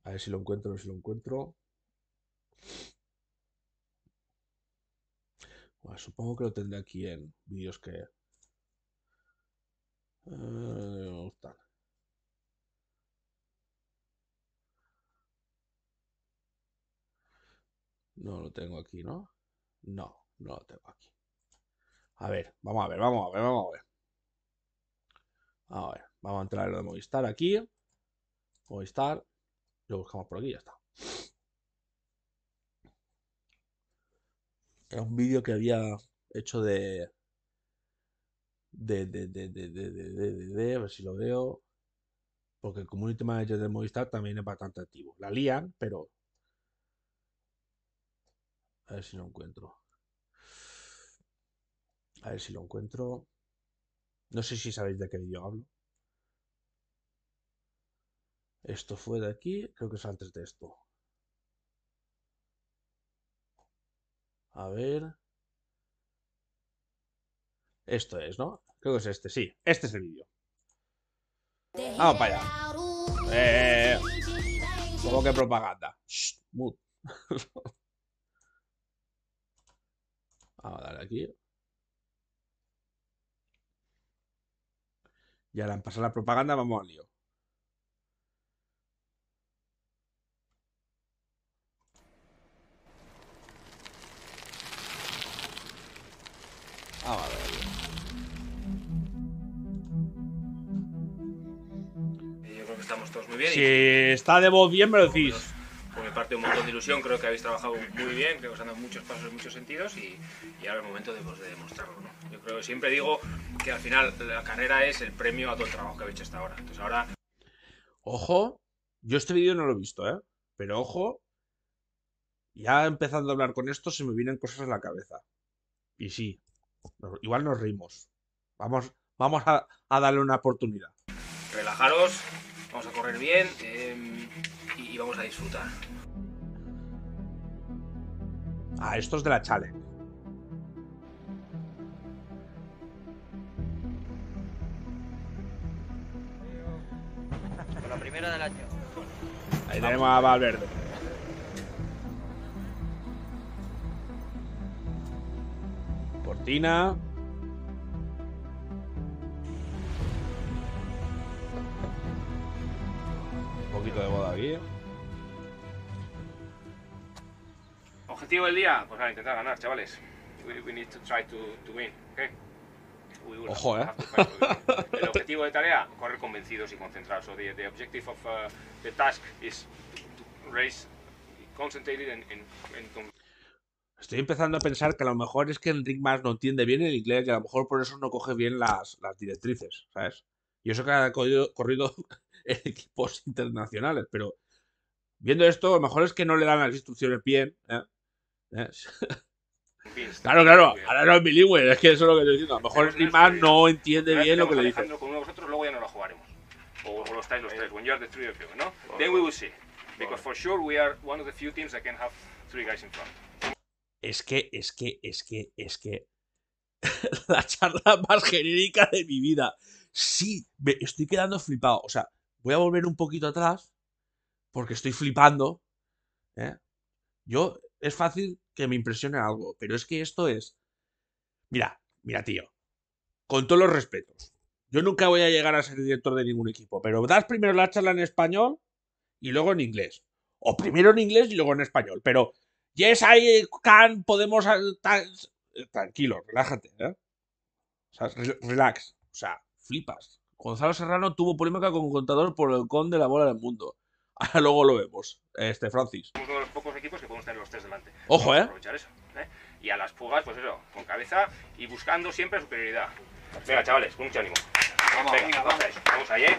A ver si lo encuentro, a ver si lo encuentro. supongo que lo tendré aquí en vídeos que... Eh, no lo tengo aquí, ¿no? No, no lo tengo aquí. A ver, vamos a ver, vamos a ver, vamos a ver vamos a entrar en lo de Movistar aquí. Movistar. Lo buscamos por aquí ya está. Era un vídeo que había hecho de... De, de, de, de, de, a ver si lo veo. Porque el community manager de Movistar también es bastante activo. La lían, pero. A ver si lo encuentro. A ver si lo encuentro. No sé si sabéis de qué vídeo hablo. Esto fue de aquí, creo que es antes de esto. A ver. Esto es, ¿no? Creo que es este, sí. Este es el vídeo. Vamos para allá. Eh, como que propaganda. Vamos a darle aquí. Y ahora, han pasado la propaganda, vamos al lío. Ah, a ver. Yo creo que estamos todos muy bien. Si está de vos bien, me lo decís parte un montón de ilusión, creo que habéis trabajado muy bien, creo que os han dado muchos pasos en muchos sentidos y, ahora es el momento de, pues, demostrarlo. Yo creo que siempre digo que al final la carrera es el premio a todo el trabajo que habéis hecho hasta ahora. Entonces ahora... Ojo, yo este vídeo no lo he visto, ¿eh? pero ojo, ya empezando a hablar con esto se me vienen cosas en la cabeza. Y sí, igual nos reímos Vamos, vamos a, darle una oportunidad. Relajaros, vamos a correr bien em, y vamos a disfrutar a estos de la chale Con la primera del año. Ahí tenemos a Valverde. Portina. Un poquito de boda aquí. objetivo del día, pues a intentar ganar, chavales. We, need to try to, to win, okay? Ojo, eh. El objetivo de tarea, correr convencidos y concentrados. So the, the objective of uh, the task is to, race concentrated and, and, Estoy empezando a pensar que a lo mejor es que Enric más no entiende bien el inglés y a lo mejor por eso no coge bien las, las directrices, ¿sabes? Y eso que ha corrido, corrido en equipos internacionales, pero viendo esto, a lo mejor es que no le dan las instrucciones bien, ¿eh? ¿Eh? Claro, claro, ahora no es bilingüe, es que eso es lo que estoy diciendo. A lo mejor Slimán no entiende bien lo que le dice. luego ya no jugaremos. O, ¿no? Then we will see. Because for sure we are few teams that can have three guys in front. Es que, es que, es que, es que. la charla más genérica de mi vida. Sí, me estoy quedando flipado. O sea, voy a volver un poquito atrás porque estoy flipando. ¿eh? Yo, es fácil que me impresiona algo, pero es que esto es... Mira, mira, tío, con todos los respetos, yo nunca voy a llegar a ser director de ningún equipo, pero das primero la charla en español y luego en inglés. O primero en inglés y luego en español. Pero, yes, I can, podemos... Ah, tranquilo, relájate. ¿eh? O sea, relax. O sea, flipas. Gonzalo Serrano tuvo polémica con contador por el con de la bola del mundo. Ahora luego lo vemos, este Francis. Somos uno de los pocos equipos que podemos tener los tres delante. Ojo, ¿eh? Aprovechar eso, ¿eh? Y a las fugas, pues eso, con cabeza y buscando siempre superioridad. Venga, chavales, con mucho ánimo. Vamos, Venga, venga vamos. vamos ahí, ¿eh?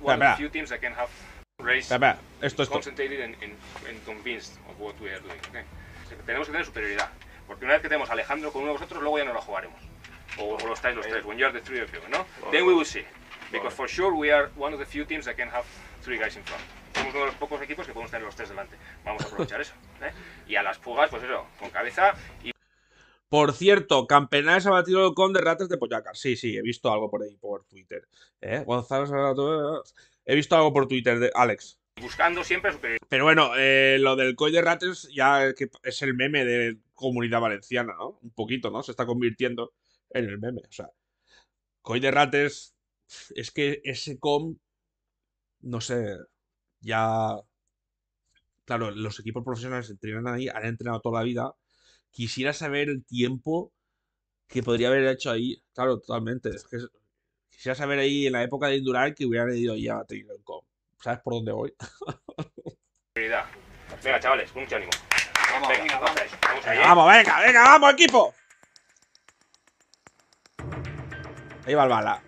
One of few teams that can have race esto es concentrated convinced of what we are doing. Okay? Tenemos que tener superioridad, porque una vez que tenemos a Alejandro con uno de vosotros, luego ya no lo jugaremos. O, o los estáis los eh. tres, when you are the three of you, ¿no? Then we will see. Because for sure we are one of the few teams that can have three guys in front. Somos uno de los pocos equipos que podemos tener los tres delante. Vamos a aprovechar eso. ¿eh? Y a las fugas, pues eso, con cabeza y... Por cierto, Campenales ha batido con de ratas de Poyacar. Sí, sí, he visto algo por ahí, por Twitter. ¿Eh? Gonzalo He visto algo por Twitter de Alex. Buscando siempre Pero bueno, eh, lo del Coy de Ratas ya es el meme de comunidad valenciana, ¿no? Un poquito, ¿no? Se está convirtiendo en el meme. O sea, Coy de Rates es que ese com, no sé, ya... Claro, los equipos profesionales entrenan ahí, han entrenado toda la vida. Quisiera saber el tiempo que podría haber hecho ahí. Claro, totalmente. quisiera saber ahí en la época de Indural que hubieran ido ya a Com. ¿Sabes por dónde voy? venga, chavales, mucho ánimo. Vamos, venga, vamos. venga, venga, vamos, equipo. Ahí va el bala.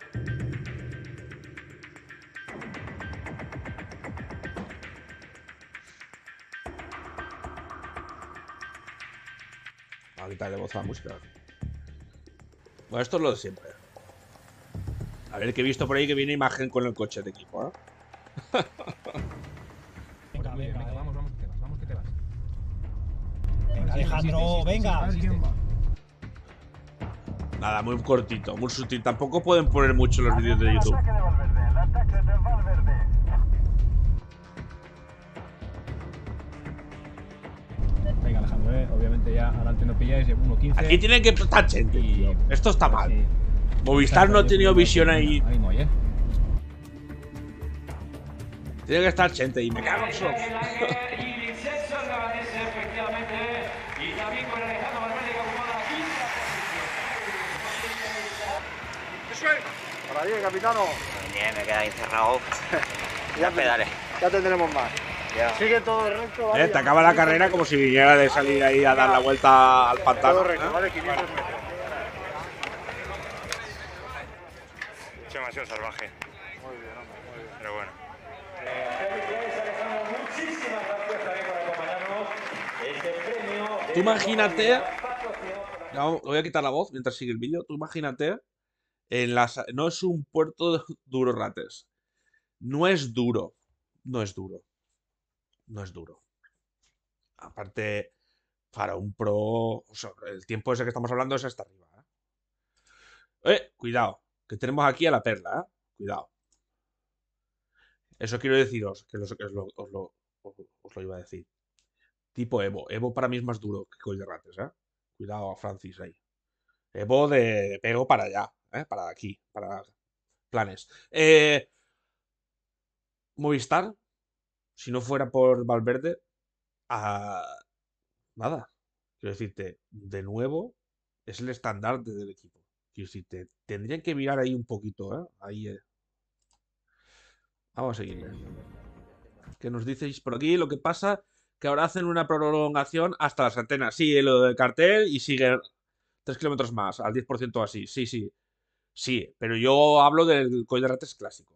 a quitarle voz a la música. Bueno, esto es lo de siempre. A ver, que he visto por ahí que viene imagen con el coche de equipo, ¿eh? venga, venga, vamos, vamos que te vas, vamos que te vas. Venga, Alejandro, venga. Nada, muy cortito, muy sutil. Tampoco pueden poner mucho los vídeos de YouTube. gente ya adelante no pilláis, 1.15. Aquí tiene que estar gente, y... tío. Esto está mal. Sí. Movistar no ha tenido visión ahí. Ánimo, ¿eh? Tiene que estar gente y me cago en su. Para bien, capitano. Bien, me he quedado encerrado. ya pedale. Ya tendremos más. Sigue todo el eh, te acaba la carrera como si viniera de salir ahí a dar la vuelta al pantano. Todo recto, 500 metros. Es demasiado salvaje. Muy bien, muy bien. Pero bueno. Tú imagínate, voy a quitar la voz mientras sigue el vídeo, tú imagínate, en no es un puerto de duro rates, no es duro, no es duro no es duro. Aparte, para un pro, el tiempo ese que estamos hablando es hasta arriba. ¿eh? cuidado, que tenemos aquí a la perla, ¿eh? cuidado. Eso quiero deciros, que, os, lo, os, lo, iba a decir. Tipo Evo. Evo para mí es más duro que Coil de ¿eh? Cuidado a Francis ahí. Evo de pego para allá, ¿eh? para aquí, para planes. Movistar si no fuera por Valverde, a... Ah, nada. Quiero decirte, de nuevo, es el estandarte del equipo. Quiero decirte, tendrían que mirar ahí un poquito, ¿eh? Ahí. Eh. Vamos a seguir. ¿eh? Que nos diceis por aquí lo que pasa, que ahora hacen una prolongación hasta las antenas. sí lo del cartel y siguen 3 kilómetros más, al 10% así. Sí, sí. Sí, pero yo hablo del Coil de clásico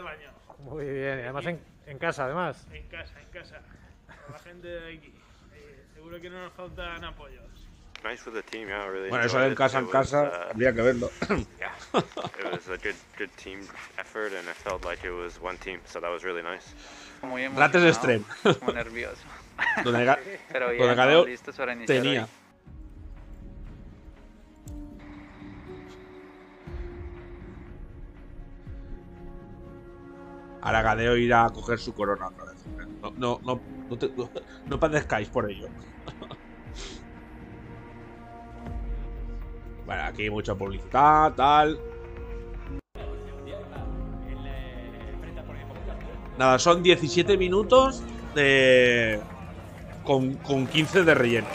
del año. Muy bien, y además en, en, casa, además. En casa, en casa. Con la gente de aquí. Eh, seguro que no nos faltan apoyos. Nice with the team, yeah, really bueno, eso de en casa, en casa, uh, habría que verlo. yeah, it was a good, good team effort and I felt like it was one team, so that was really nice. Muy Rates Extreme. Muy nervioso. Don Pero ya, Don tenía. Hoy. Aragadeo irá a coger su corona otra No, no, no, no, te, padezcáis por ello. Bueno, aquí hay mucha publicidad, tal. Nada, son 17 minutos de... con, con 15 de relleno.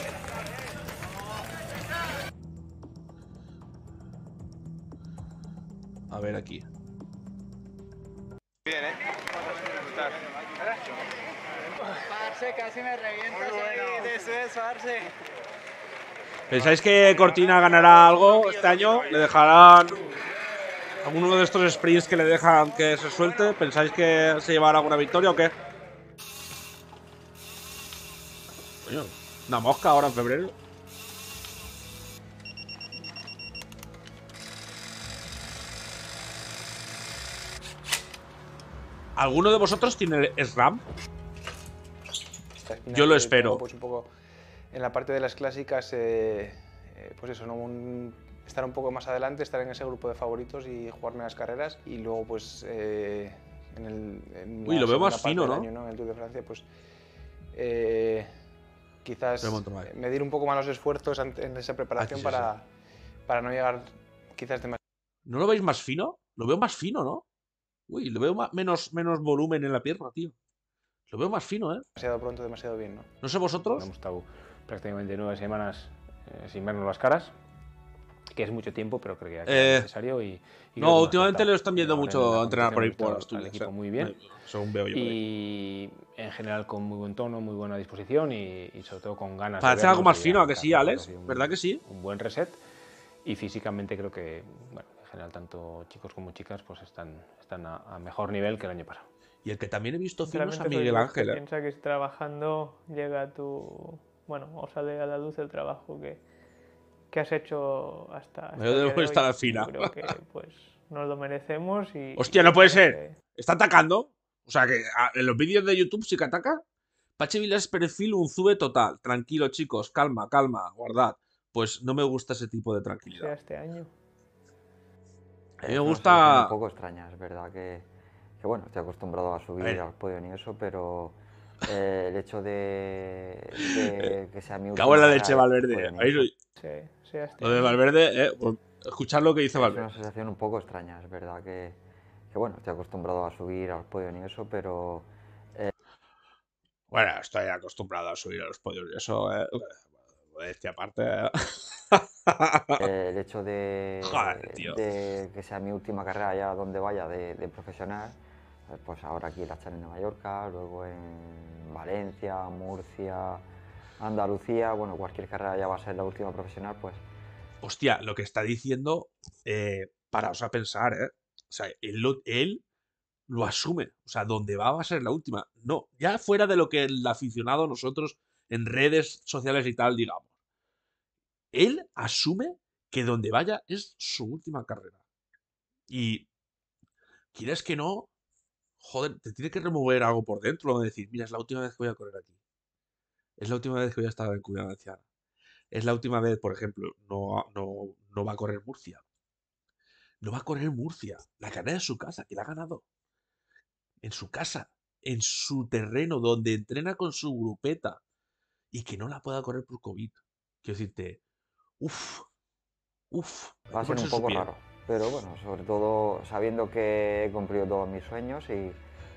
A ver aquí. casi me revienta bueno. de eso, Arce. ¿Pensáis que Cortina ganará algo este año? ¿Le dejarán alguno de estos sprints que le dejan que se suelte? ¿Pensáis que se llevará alguna victoria o qué? Coño, una mosca ahora en febrero. ¿Alguno de vosotros tiene SRAM? Yo lo espero. pues en la parte de las clásicas, eh, eh, pues eso, ¿no? estar un poco más adelante, estar en ese grupo de favoritos y jugarme las carreras y luego pues eh, en el lo veo más fino, Tour de Francia, pues, quizás medir un poco más los esfuerzos en esa preparación ah, para, no llegar quizás demasiado. ¿No lo veis más fino? Lo veo más fino, ¿no? Uy, lo veo menos, menos volumen en la pierna, tío. Lo veo más fino, ¿eh? Demasiado pronto, demasiado bien, ¿no? No sé vosotros. Hemos estado prácticamente nueve semanas eh, sin vernos las caras, que es mucho tiempo, pero creo que es eh, necesario. Y, no, últimamente le están viendo mucho entrenar por ahí por las equipo muy bien. Según veo yo. Y en general con muy buen tono, muy buena disposición y, sobre todo con ganas. Parece algo más fino, ¿a que sí, Alex? Un, ¿Verdad que sí? Un buen reset. Y físicamente creo que, bueno, en general, tanto chicos como chicas pues están, están a mejor nivel que el año pasado. Y el que también he visto fino a Miguel Ángel. ¿eh? Piensa que trabajando llega tu. Bueno, o sale a la luz el trabajo que, que has hecho hasta. hasta debo estar al final. Creo que pues, nos lo merecemos y. Hostia, no puede ser. Está atacando. O sea, que ah, en los vídeos de YouTube sí que ataca. Pache Vilas perfil un zube total. Tranquilo, chicos, calma, calma, guardad. Pues no me gusta ese tipo de tranquilidad. Este año. A mí me gusta. Un poco extraña, es verdad que bueno, estoy acostumbrado a subir al podio ni eso, pero eh, el hecho de, eh, que sea mi última carrera... Pues, lo de Valverde, eh, escuchar lo que dice Valverde. Es una sensación un poco extraña, es verdad que, bueno, estoy acostumbrado a subir al podio ni eso, pero... Eh, bueno, estoy acostumbrado a subir a los podios y eso, modestia pues, aparte. el hecho de, que sea mi última carrera ya donde vaya de profesional, eh, pues ahora aquí la estar en Nueva York, luego en Valencia, Murcia, Andalucía, bueno, cualquier carrera ya va a ser la última profesional, pues. Hostia, lo que está diciendo, eh, para pensar, ¿eh? O sea, él lo, él lo asume. O sea, donde va va a ser la última. No, ya fuera de lo que el aficionado, nosotros, en redes sociales y tal, digamos. Él asume que donde vaya es su última carrera. Y quieres que no, joder, te tiene que remover algo por dentro, de decir, mira, es la última vez que voy a correr aquí. Es la última vez que voy a estar en cuidado anciana. Es la última vez, por ejemplo, no, no, va a correr Murcia. No va a correr Murcia. La gana en su casa, que la ha ganado. En su casa, en su terreno, donde entrena con su grupeta. Y que no la pueda correr por COVID. Quiero decirte, uff, uff. Va a ser un poco raro pero bueno, sobre todo sabiendo que he cumplido todos mis sueños y,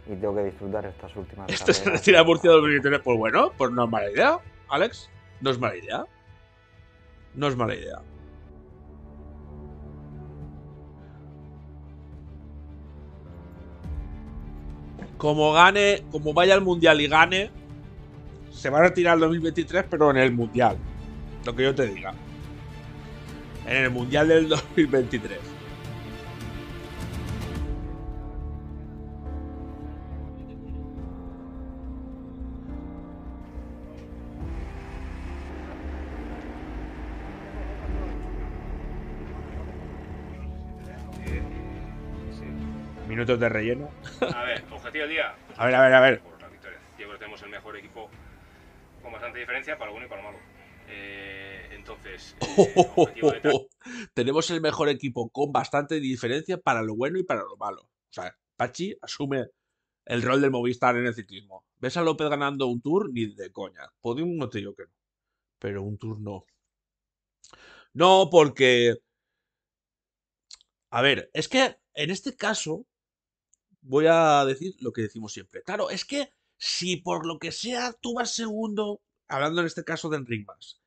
tengo que disfrutar estas últimas. Esto se Murcia 2023. Pues bueno, pues no es mala idea, Alex. No es mala idea. No es mala idea. Como gane, como vaya al mundial y gane, se va a retirar el 2023, pero en el mundial. Lo que yo te diga. En el mundial del 2023. de relleno. A ver, objetivo día. a ver, a ver, a ver. tenemos el mejor equipo con bastante diferencia para lo bueno y para lo malo. Eh, entonces, eh, tenemos el mejor equipo con bastante diferencia para lo bueno y para lo malo. O sea, Pachi asume el rol del Movistar en el ciclismo. ¿Ves a López ganando un tour? Ni de coña. Podium no te que no. Pero un tour no. No, porque. A ver, es que en este caso, voy a decir lo que decimos siempre. Claro, es que si por lo que sea tú vas segundo, hablando en este caso de Enric Mas,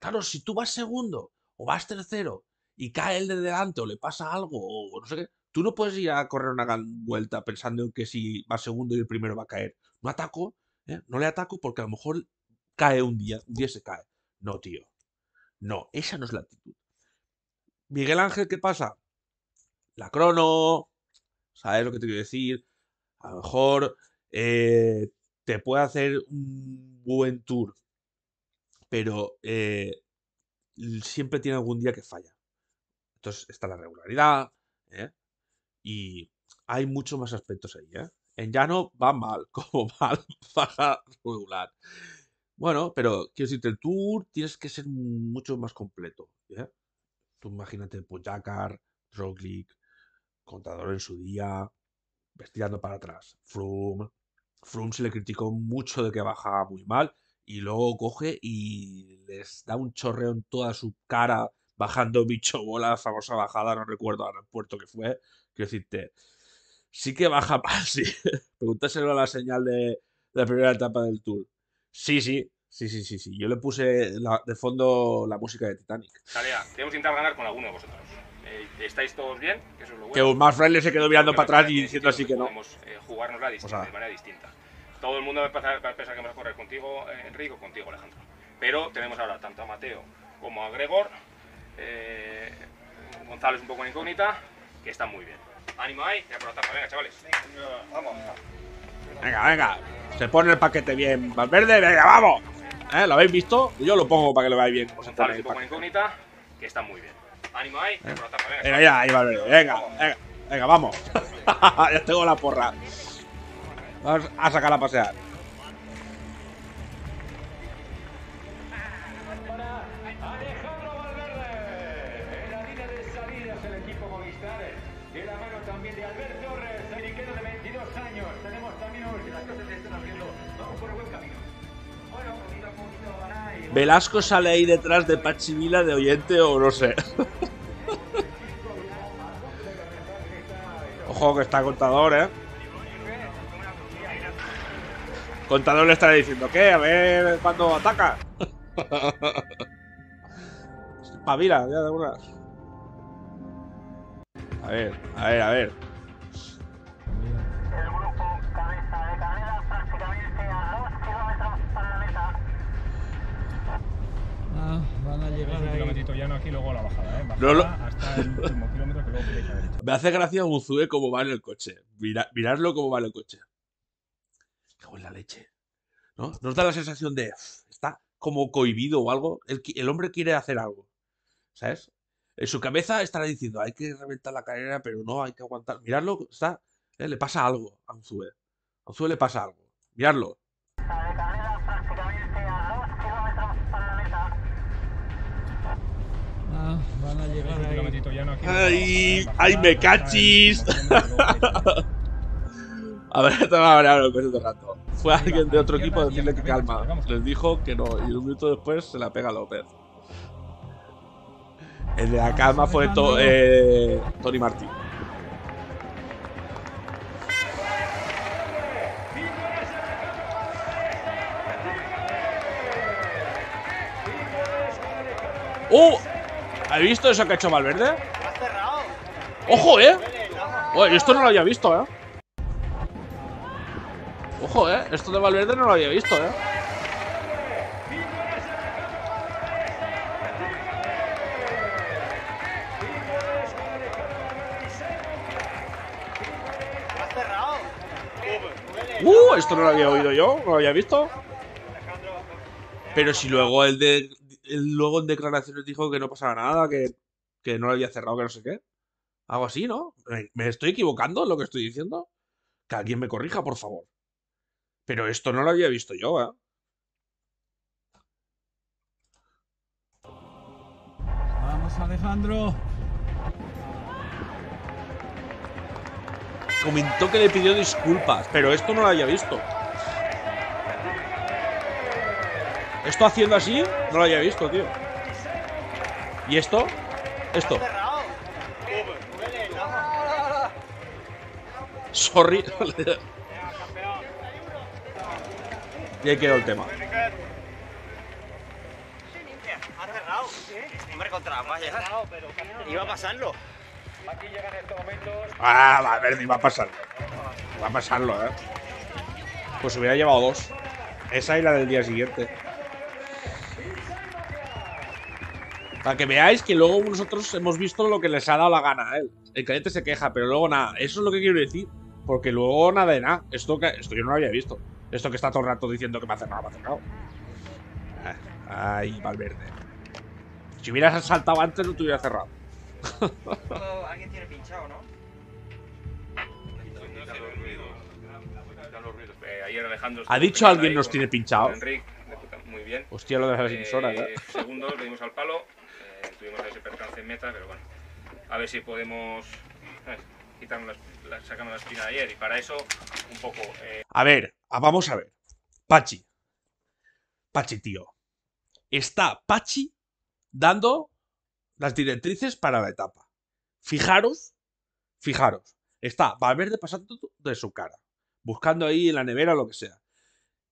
claro, si tú vas segundo o vas tercero y cae el de delante o le pasa algo o no sé qué, tú no puedes ir a correr una gran vuelta pensando que si vas segundo y el primero va a caer. No ataco, ¿eh? no le ataco porque a lo mejor cae un día, un día se cae. No, tío. No, esa no es la actitud. Miguel Ángel, ¿qué pasa? La crono, ¿Sabes lo que te quiero decir? A lo mejor eh, te puede hacer un buen tour, pero eh, siempre tiene algún día que falla. Entonces está la regularidad ¿eh? y hay muchos más aspectos ahí. En llano va mal, como mal, baja regular. Bueno, pero quiero decirte, el tour tienes que ser mucho más completo. Tú imagínate Poyacar, Roglic, Contador en su día, vestirando pues, para atrás. Froome, Froome se le criticó mucho de que bajaba muy mal y luego coge y les da un chorreo en toda su cara bajando bicho bola, famosa bajada, no recuerdo al puerto que fue. Quiero decirte, sí que baja mal, sí. Pregúntaselo a la señal de, la primera etapa del tour. Sí, sí, sí, sí, sí, sí. Yo le puse de fondo la música de Titanic. Tarea, tenemos que intentar ganar con alguno de vosotros. Eh, estáis todos bien, que eso es lo bueno. más fraile se quedó mirando para atrás y eh, diciendo así que, no. Podemos eh, de manera distinta. Todo el mundo va a pensar, que vamos a correr contigo, eh, Enrique, contigo, Alejandro. Pero tenemos ahora tanto a Mateo como a Gregor. González un poco en incógnita, que está muy bien. Ánimo ahí ya por la Venga, chavales. Venga, vamos. Venga, venga. Se pone el paquete bien. Valverde verde, venga, vamos. ¿Lo habéis visto? Yo lo pongo para que lo veáis bien. González un poco en incógnita, que está muy bien. Ánimo ahí. Venga, venga, ya, ahí va Venga, venga, venga, vamos. ya tengo la porra. Vamos a sacar a pasear. Velasco sale ahí detrás de Pachivila de oyente o no sé. Ojo que está contador, ¿eh? Contador le está diciendo, ¿qué? A ver cuándo ataca. Pavila, ya de una. A ver, a ver, a ver. van a llegar un llano aquí luego la bajada, ¿eh? Me hace gracia Unzue cómo va en el coche. miradlo cómo va en el coche. en la leche. ¿No? Nos da la sensación de está como cohibido o algo. El, hombre quiere hacer algo. ¿Sabes? En su cabeza estará diciendo, hay que reventar la carrera, pero no, hay que aguantar. Miradlo, está, ¿eh? le pasa algo a Unzue. A Unzue le pasa algo. Miradlo. van a llegar ahí. Ay, ay, me cachis. A ver, Habrá hablado con todo el rato. Fue alguien de otro equipo a decirle que calma. Les dijo que no, y un minuto después se la pega López. El de la ah, calma fue eh, Tony Martín. ¡Oh! Has visto eso que ha hecho Valverde? ¡Ojo, eh! Oye, esto no lo había visto, eh. Ojo, eh. Esto de Valverde no lo había visto, eh. Uh, esto no lo había oído yo, no lo había visto. Pero si luego el de luego en declaraciones dijo que no pasaba nada, que, no lo había cerrado, que no sé qué. Algo así, ¿no? ¿Me, ¿Me estoy equivocando en lo que estoy diciendo? Que alguien me corrija, por favor. Pero esto no lo había visto yo, ¿eh? Vamos, Alejandro. Comentó que le pidió disculpas, pero esto no lo había visto. Esto haciendo así, no lo había visto, tío. ¿Y esto? Esto. Sorry. y ahí quedó el tema. Hombre, contra Iba a pasarlo. Ah, va a ver, va a pasarlo. Va a pasarlo, eh. Pues hubiera llevado dos. Esa y la del día siguiente. Para que veáis que luego nosotros hemos visto lo que les ha dado la gana a él. El cliente se queja, pero luego nada. Eso es lo que quiero decir. Porque luego nada de nada. Esto, que, esto yo no lo había visto. Esto que está todo el rato diciendo que me ha cerrado, me ha cerrado. Ay, Valverde. Si hubieras saltado antes, no te hubiera cerrado. Alguien tiene pinchado, ¿no? Ha dicho alguien nos tiene pinchado. Muy bien. Hostia, lo de las emisoras, eh, ¿eh? Segundo, le dimos al palo tuvimos ese percance en meta, pero bueno, a ver si podemos eh, Sacarnos la, espina de ayer. Y para eso, un poco. Eh, a ver, vamos a ver. Pachi. Pachi, tío. Está Pachi dando las directrices para la etapa. Fijaros, fijaros. Está Valverde pasando de su cara, buscando ahí en la nevera lo que sea.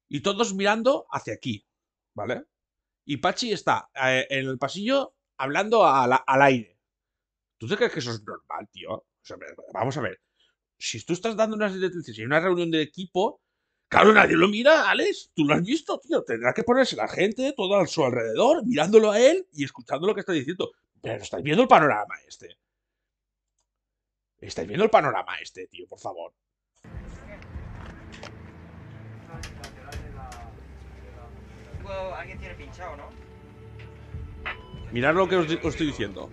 Y todos mirando hacia aquí, ¿vale? Y Pachi está eh, en el pasillo hablando al, al aire. ¿Tú te crees que eso es normal, tío? vamos a ver. Si tú estás dando unas directrices una reunión de equipo, claro, nadie lo mira, Alex. Tú lo has visto, tío. Tendrá que ponerse la gente, todo a su alrededor, mirándolo a él y escuchando lo que está diciendo. Pero estáis viendo el panorama este. Estáis viendo el panorama este, tío, por favor. Alguien tiene pinchado, ¿no? Mirad lo que os, estoy diciendo.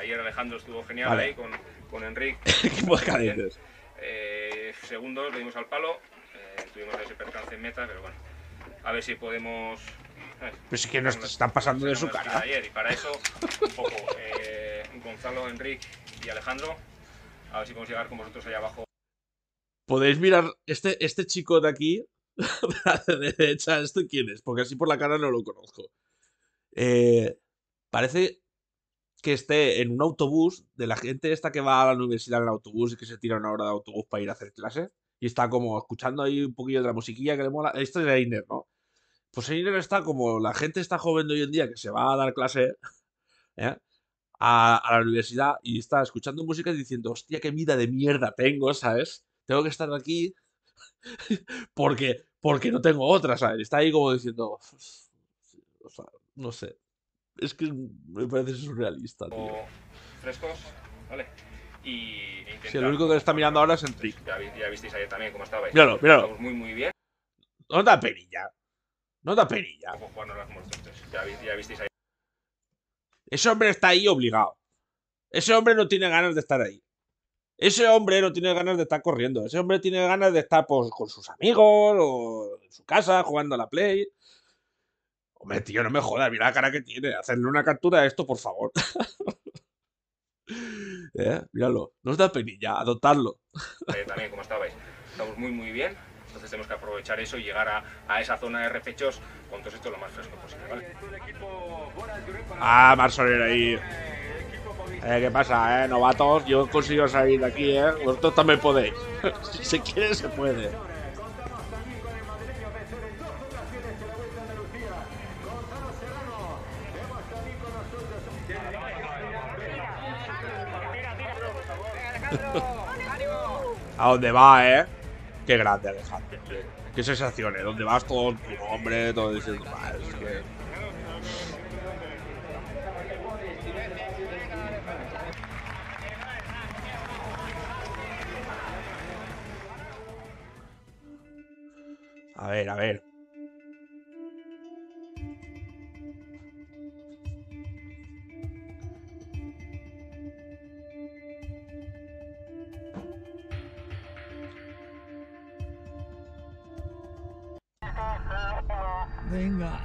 ayer Alejandro estuvo genial ahí con, con Enrique. ¿Qué Eh, segundos, le dimos al palo. Eh, tuvimos ese percance en meta, pero bueno. A ver si podemos. Eh, pues es que nos están pasando de su cara. Ayer, y para eso, un poco, eh, Gonzalo, Enrique y Alejandro, a ver si podemos llegar con vosotros allá abajo. Podéis mirar, este, este chico de aquí, de derecha, ¿Esto quién es? Porque así por la cara no lo conozco. Eh, parece que esté en un autobús de la gente esta que va a la universidad en el autobús y que se tira una hora de autobús para ir a hacer clase y está como escuchando ahí un poquillo de la musiquilla que le mola. Esto es Einer, ¿no? Pues Einer está como la gente está joven de hoy en día que se va a dar clase ¿eh? a, la universidad y está escuchando música y diciendo, hostia, qué vida de mierda tengo, ¿sabes? Tengo que estar aquí porque, porque no tengo otra, ¿sabes? Está ahí como diciendo, o sea, no sé. Es que me parece surrealista, tío. frescos, ¿vale? Y e Si el único que está mirando ahora es el Ya, visteis ayer también cómo Míralo, míralo. muy, muy bien. No da penilla. No da penilla. Ya, ya Ese hombre está ahí obligado. Ese hombre no tiene ganas de estar ahí. Ese hombre no tiene ganas de estar corriendo. Ese hombre tiene ganas de estar pues, con sus amigos o en su casa jugando a la Play. Hombre, tío, no me jodas, mira la cara que tiene. Hacerle una captura a esto, por favor. ¿Eh? Míralo, No os da penilla, adoptarlo. también, ¿cómo estabais? Estamos muy, muy bien. Entonces tenemos que aprovechar eso y llegar a, esa zona de repechos con todo esto lo más fresco posible, Ah, Marsolero ahí. Eh, ¿Qué pasa, eh? Novatos, yo consigo salir de aquí, ¿eh? Vosotros también podéis. si se quiere, se puede. ¿A dónde va, eh? Qué grande, Alejandro. Qué, sensación, sensaciones. Eh. Donde vas todo tu nombre, Todo ese... A ver, a ver. Venga,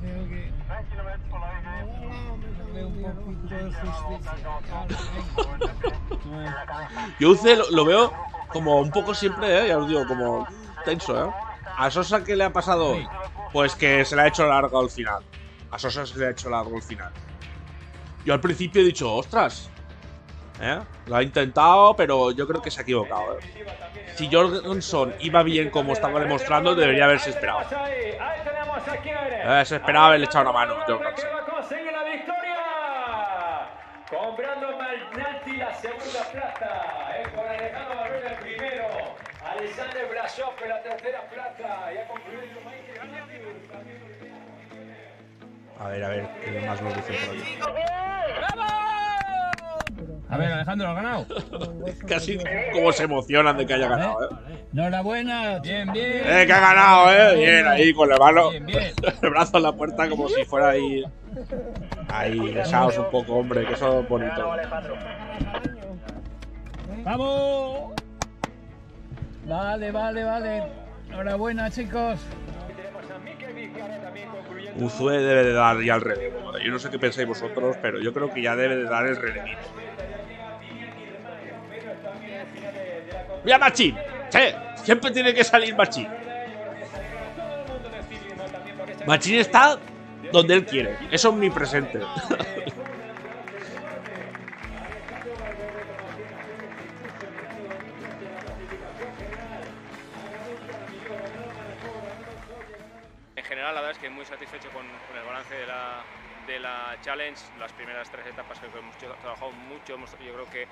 creo que. un Yo lo, veo como un poco siempre, ¿eh? ya os digo, como tenso, ¿eh? ¿A Sosa qué le ha pasado Pues que se le ha hecho largo al final. A Sosa se le ha hecho largo al final. Yo al principio he dicho, ostras, ¿eh? Lo ha intentado, pero yo creo que se ha equivocado. ¿eh? Si Jorgenson iba bien como estaba demostrando, debería haberse esperado. Eh, se esperaba haberle echado una mano victoria. Con Brandon Malnati la segunda plata, eh, con Alejandro Barrera el primero, Alexander Brasov la tercera plaza. y ha concluido el A ver, a ver, qué más nos dicen por aquí. A ver, Alejandro, ¿ha ganado? Casi como se emocionan de que haya ganado, ¿eh? Enhorabuena, bien, bien. Eh, que ha ganado, ¿eh? Bien, ahí con el mano. el brazo en la puerta como si fuera ahí. Ahí, echados un poco, hombre, que eso es bonito. ¡Vamos! Vale, vale, vale. Enhorabuena, chicos. Uzue debe de dar ya el relevo. Yo no sé qué pensáis vosotros, pero yo creo que ya debe de dar el relevo. Mira Machín. Sí, siempre tiene que salir Machín. Machín está donde él quiere. Es omnipresente. En general, la verdad es que muy satisfecho con, el balance de la, de la Challenge. Las primeras tres etapas que hemos trabajado mucho, yo creo que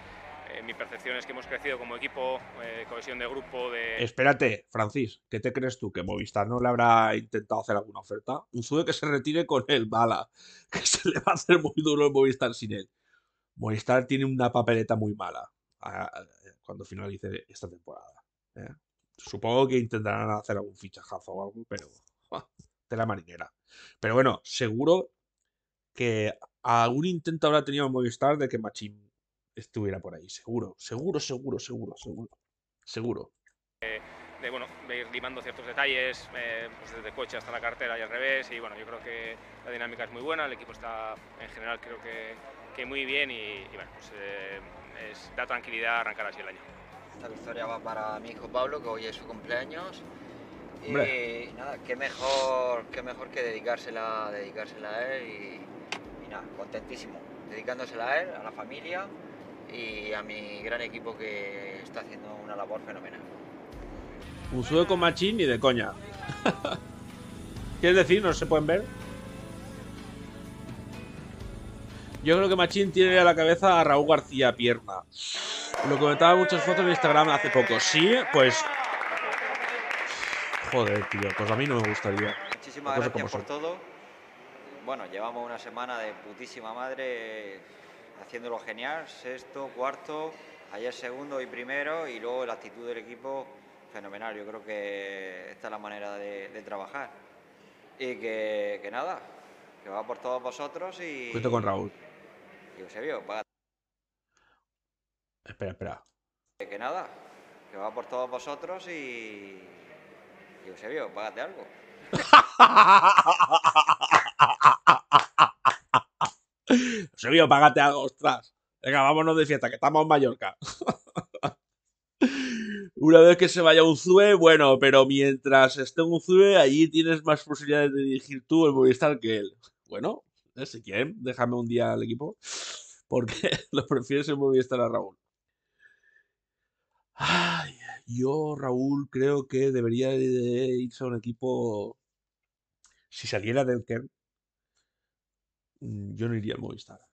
mi percepción es que hemos crecido como equipo, eh, cohesión de grupo. De... Espérate, Francis, ¿qué te crees tú? ¿Que Movistar no le habrá intentado hacer alguna oferta? Un sube que se retire con él. bala, que se le va a hacer muy duro el Movistar sin él. Movistar tiene una papeleta muy mala cuando finalice esta temporada. ¿eh? Supongo que intentarán hacer algún fichajazo o algo, pero de la marinera. Pero bueno, seguro que algún intento habrá tenido Movistar de que Machín estuviera por ahí, seguro, seguro, seguro, seguro, seguro, seguro. Eh, de, bueno, ir limando ciertos detalles, eh, pues desde coche hasta la cartera y al revés, y bueno, yo creo que la dinámica es muy buena, el equipo está en general creo que, muy bien y, bueno, pues eh, da tranquilidad arrancar así el año. Esta victoria va para mi hijo Pablo, que hoy es su cumpleaños. Y nada, qué mejor, qué mejor que dedicársela, dedicársela a él y, y nada, contentísimo, dedicándosela a él, a la familia y a mi gran equipo que está haciendo una labor fenomenal. Un con machín y de coña. ¿Quieres decir? ¿No se pueden ver? Yo creo que Machín tiene a la cabeza a Raúl García Pierna. Lo comentaba muchas fotos en Instagram hace poco. Sí, pues. Joder, tío, pues a mí no me gustaría. Muchísimas gracias por todo. Bueno, llevamos una semana de putísima madre haciéndolo genial, sexto, cuarto, ayer segundo y primero y luego la actitud del equipo fenomenal. Yo creo que esta es la manera de, trabajar. Y que, nada, que va por todos vosotros y... Cuento con Raúl. Y Eusebio, Espera, espera. Que nada, que va por todos vosotros y... Y Eusebio, págate algo. Se vio, págate algo, ostras. Venga, vámonos de fiesta, que estamos en Mallorca. Una vez que se vaya un Zue, bueno, pero mientras esté un Zue, allí tienes más posibilidades de dirigir tú el Movistar que él. Bueno, eh, si déjame un día al equipo, porque lo prefieres el Movistar a Raúl. Ay, yo, Raúl, creo que debería irse a un equipo. Si saliera del Kern, mm, yo no iría al Movistar.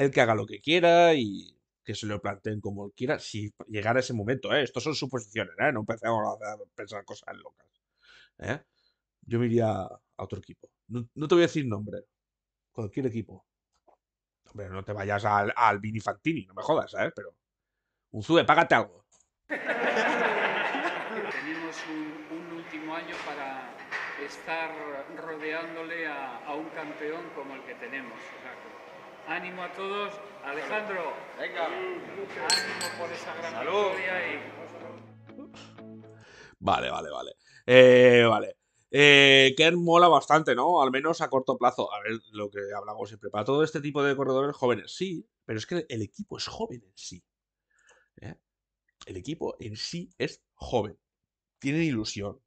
El que haga lo que quiera y que se lo planteen como quiera, si llegara ese momento, ¿eh? Estos son suposiciones, ¿eh? No empecemos a pensar cosas locas. ¿eh? Yo me iría a otro equipo. No, te voy a decir nombre. Cualquier equipo. Hombre, no te vayas al, al Vini no me jodas, ¿sabes? ¿eh? Pero. Un sube, págate algo. Tenemos un, último año para estar rodeándole a, un campeón como el que tenemos. Ánimo a todos. Alejandro, venga, ánimo por esa gran Salud. Vale, vale, vale. Eh, vale. Eh, mola bastante, ¿no? Al menos a corto plazo. A ver, lo que hablamos siempre. Para todo este tipo de corredores jóvenes, sí. Pero es que el equipo es joven en sí. ¿Eh? El equipo en sí es joven. Tienen ilusión.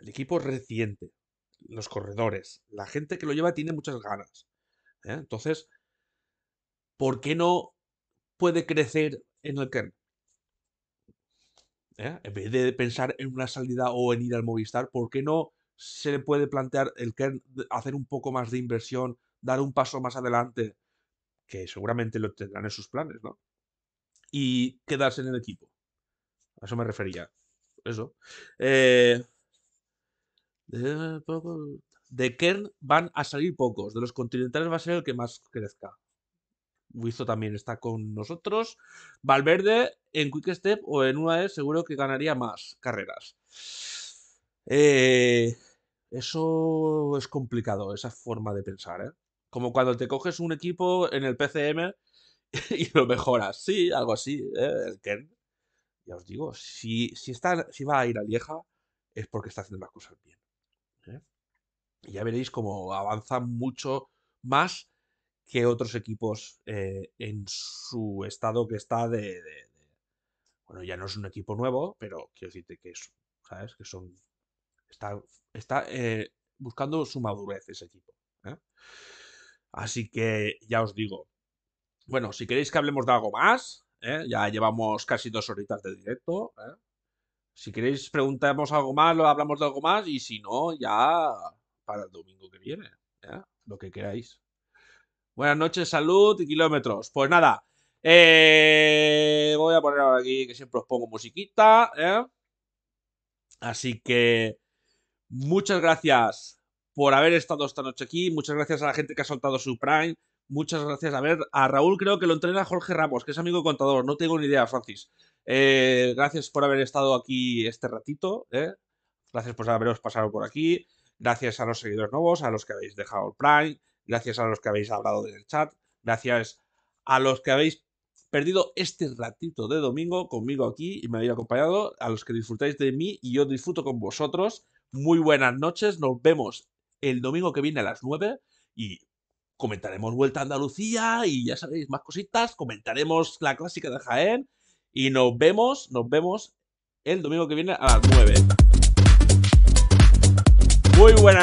El equipo es reciente. Los corredores. La gente que lo lleva tiene muchas ganas. ¿Eh? Entonces, ¿por qué no puede crecer en el Kern? ¿Eh? En vez de pensar en una salida o en ir al Movistar, ¿por qué no se le puede plantear el Kern, hacer un poco más de inversión, dar un paso más adelante? Que seguramente lo tendrán en sus planes, ¿no? Y quedarse en el equipo. A eso me refería. Eso. Eh, de Kern van a salir pocos. De los continentales va a ser el que más crezca. Wizo también está con nosotros. Valverde en Quick Step o en una seguro que ganaría más carreras. Eh, eso es complicado, esa forma de pensar. ¿eh? Como cuando te coges un equipo en el PCM y lo mejoras. Sí, algo así. ¿eh? El Ya os digo, si, si, está, si va a ir a Lieja es porque está haciendo las cosas bien. Y ya veréis cómo avanza mucho más que otros equipos eh, en su estado que está de, Bueno, ya no es un equipo nuevo, pero quiero decirte que es, ¿sabes? Que son... Está, está eh, buscando su madurez ese equipo. ¿eh? Así que ya os digo. Bueno, si queréis que hablemos de algo más, ya llevamos casi dos horitas de directo. Si queréis preguntamos algo más, lo hablamos de algo más y si no, ya para el domingo que viene. Lo que queráis. Buenas noches, salud y kilómetros. Pues nada, eh, voy a poner ahora aquí que siempre os pongo musiquita. ¿eh? Así que muchas gracias por haber estado esta noche aquí. Muchas gracias a la gente que ha soltado su Prime. Muchas gracias. A ver, a Raúl creo que lo entrena Jorge Ramos, que es amigo contador. No tengo ni idea, Francis. Eh, gracias por haber estado aquí este ratito. Gracias por haberos pasado por aquí. Gracias a los seguidores nuevos, a los que habéis dejado el Prime gracias a los que habéis hablado del el chat, gracias a los que habéis perdido este ratito de domingo conmigo aquí y me habéis acompañado, a los que disfrutáis de mí y yo disfruto con vosotros. Muy buenas noches, nos vemos el domingo que viene a las 9 y comentaremos Vuelta a Andalucía y ya sabéis más cositas, comentaremos la clásica de Jaén y nos vemos, nos vemos el domingo que viene a las 9. Muy buenas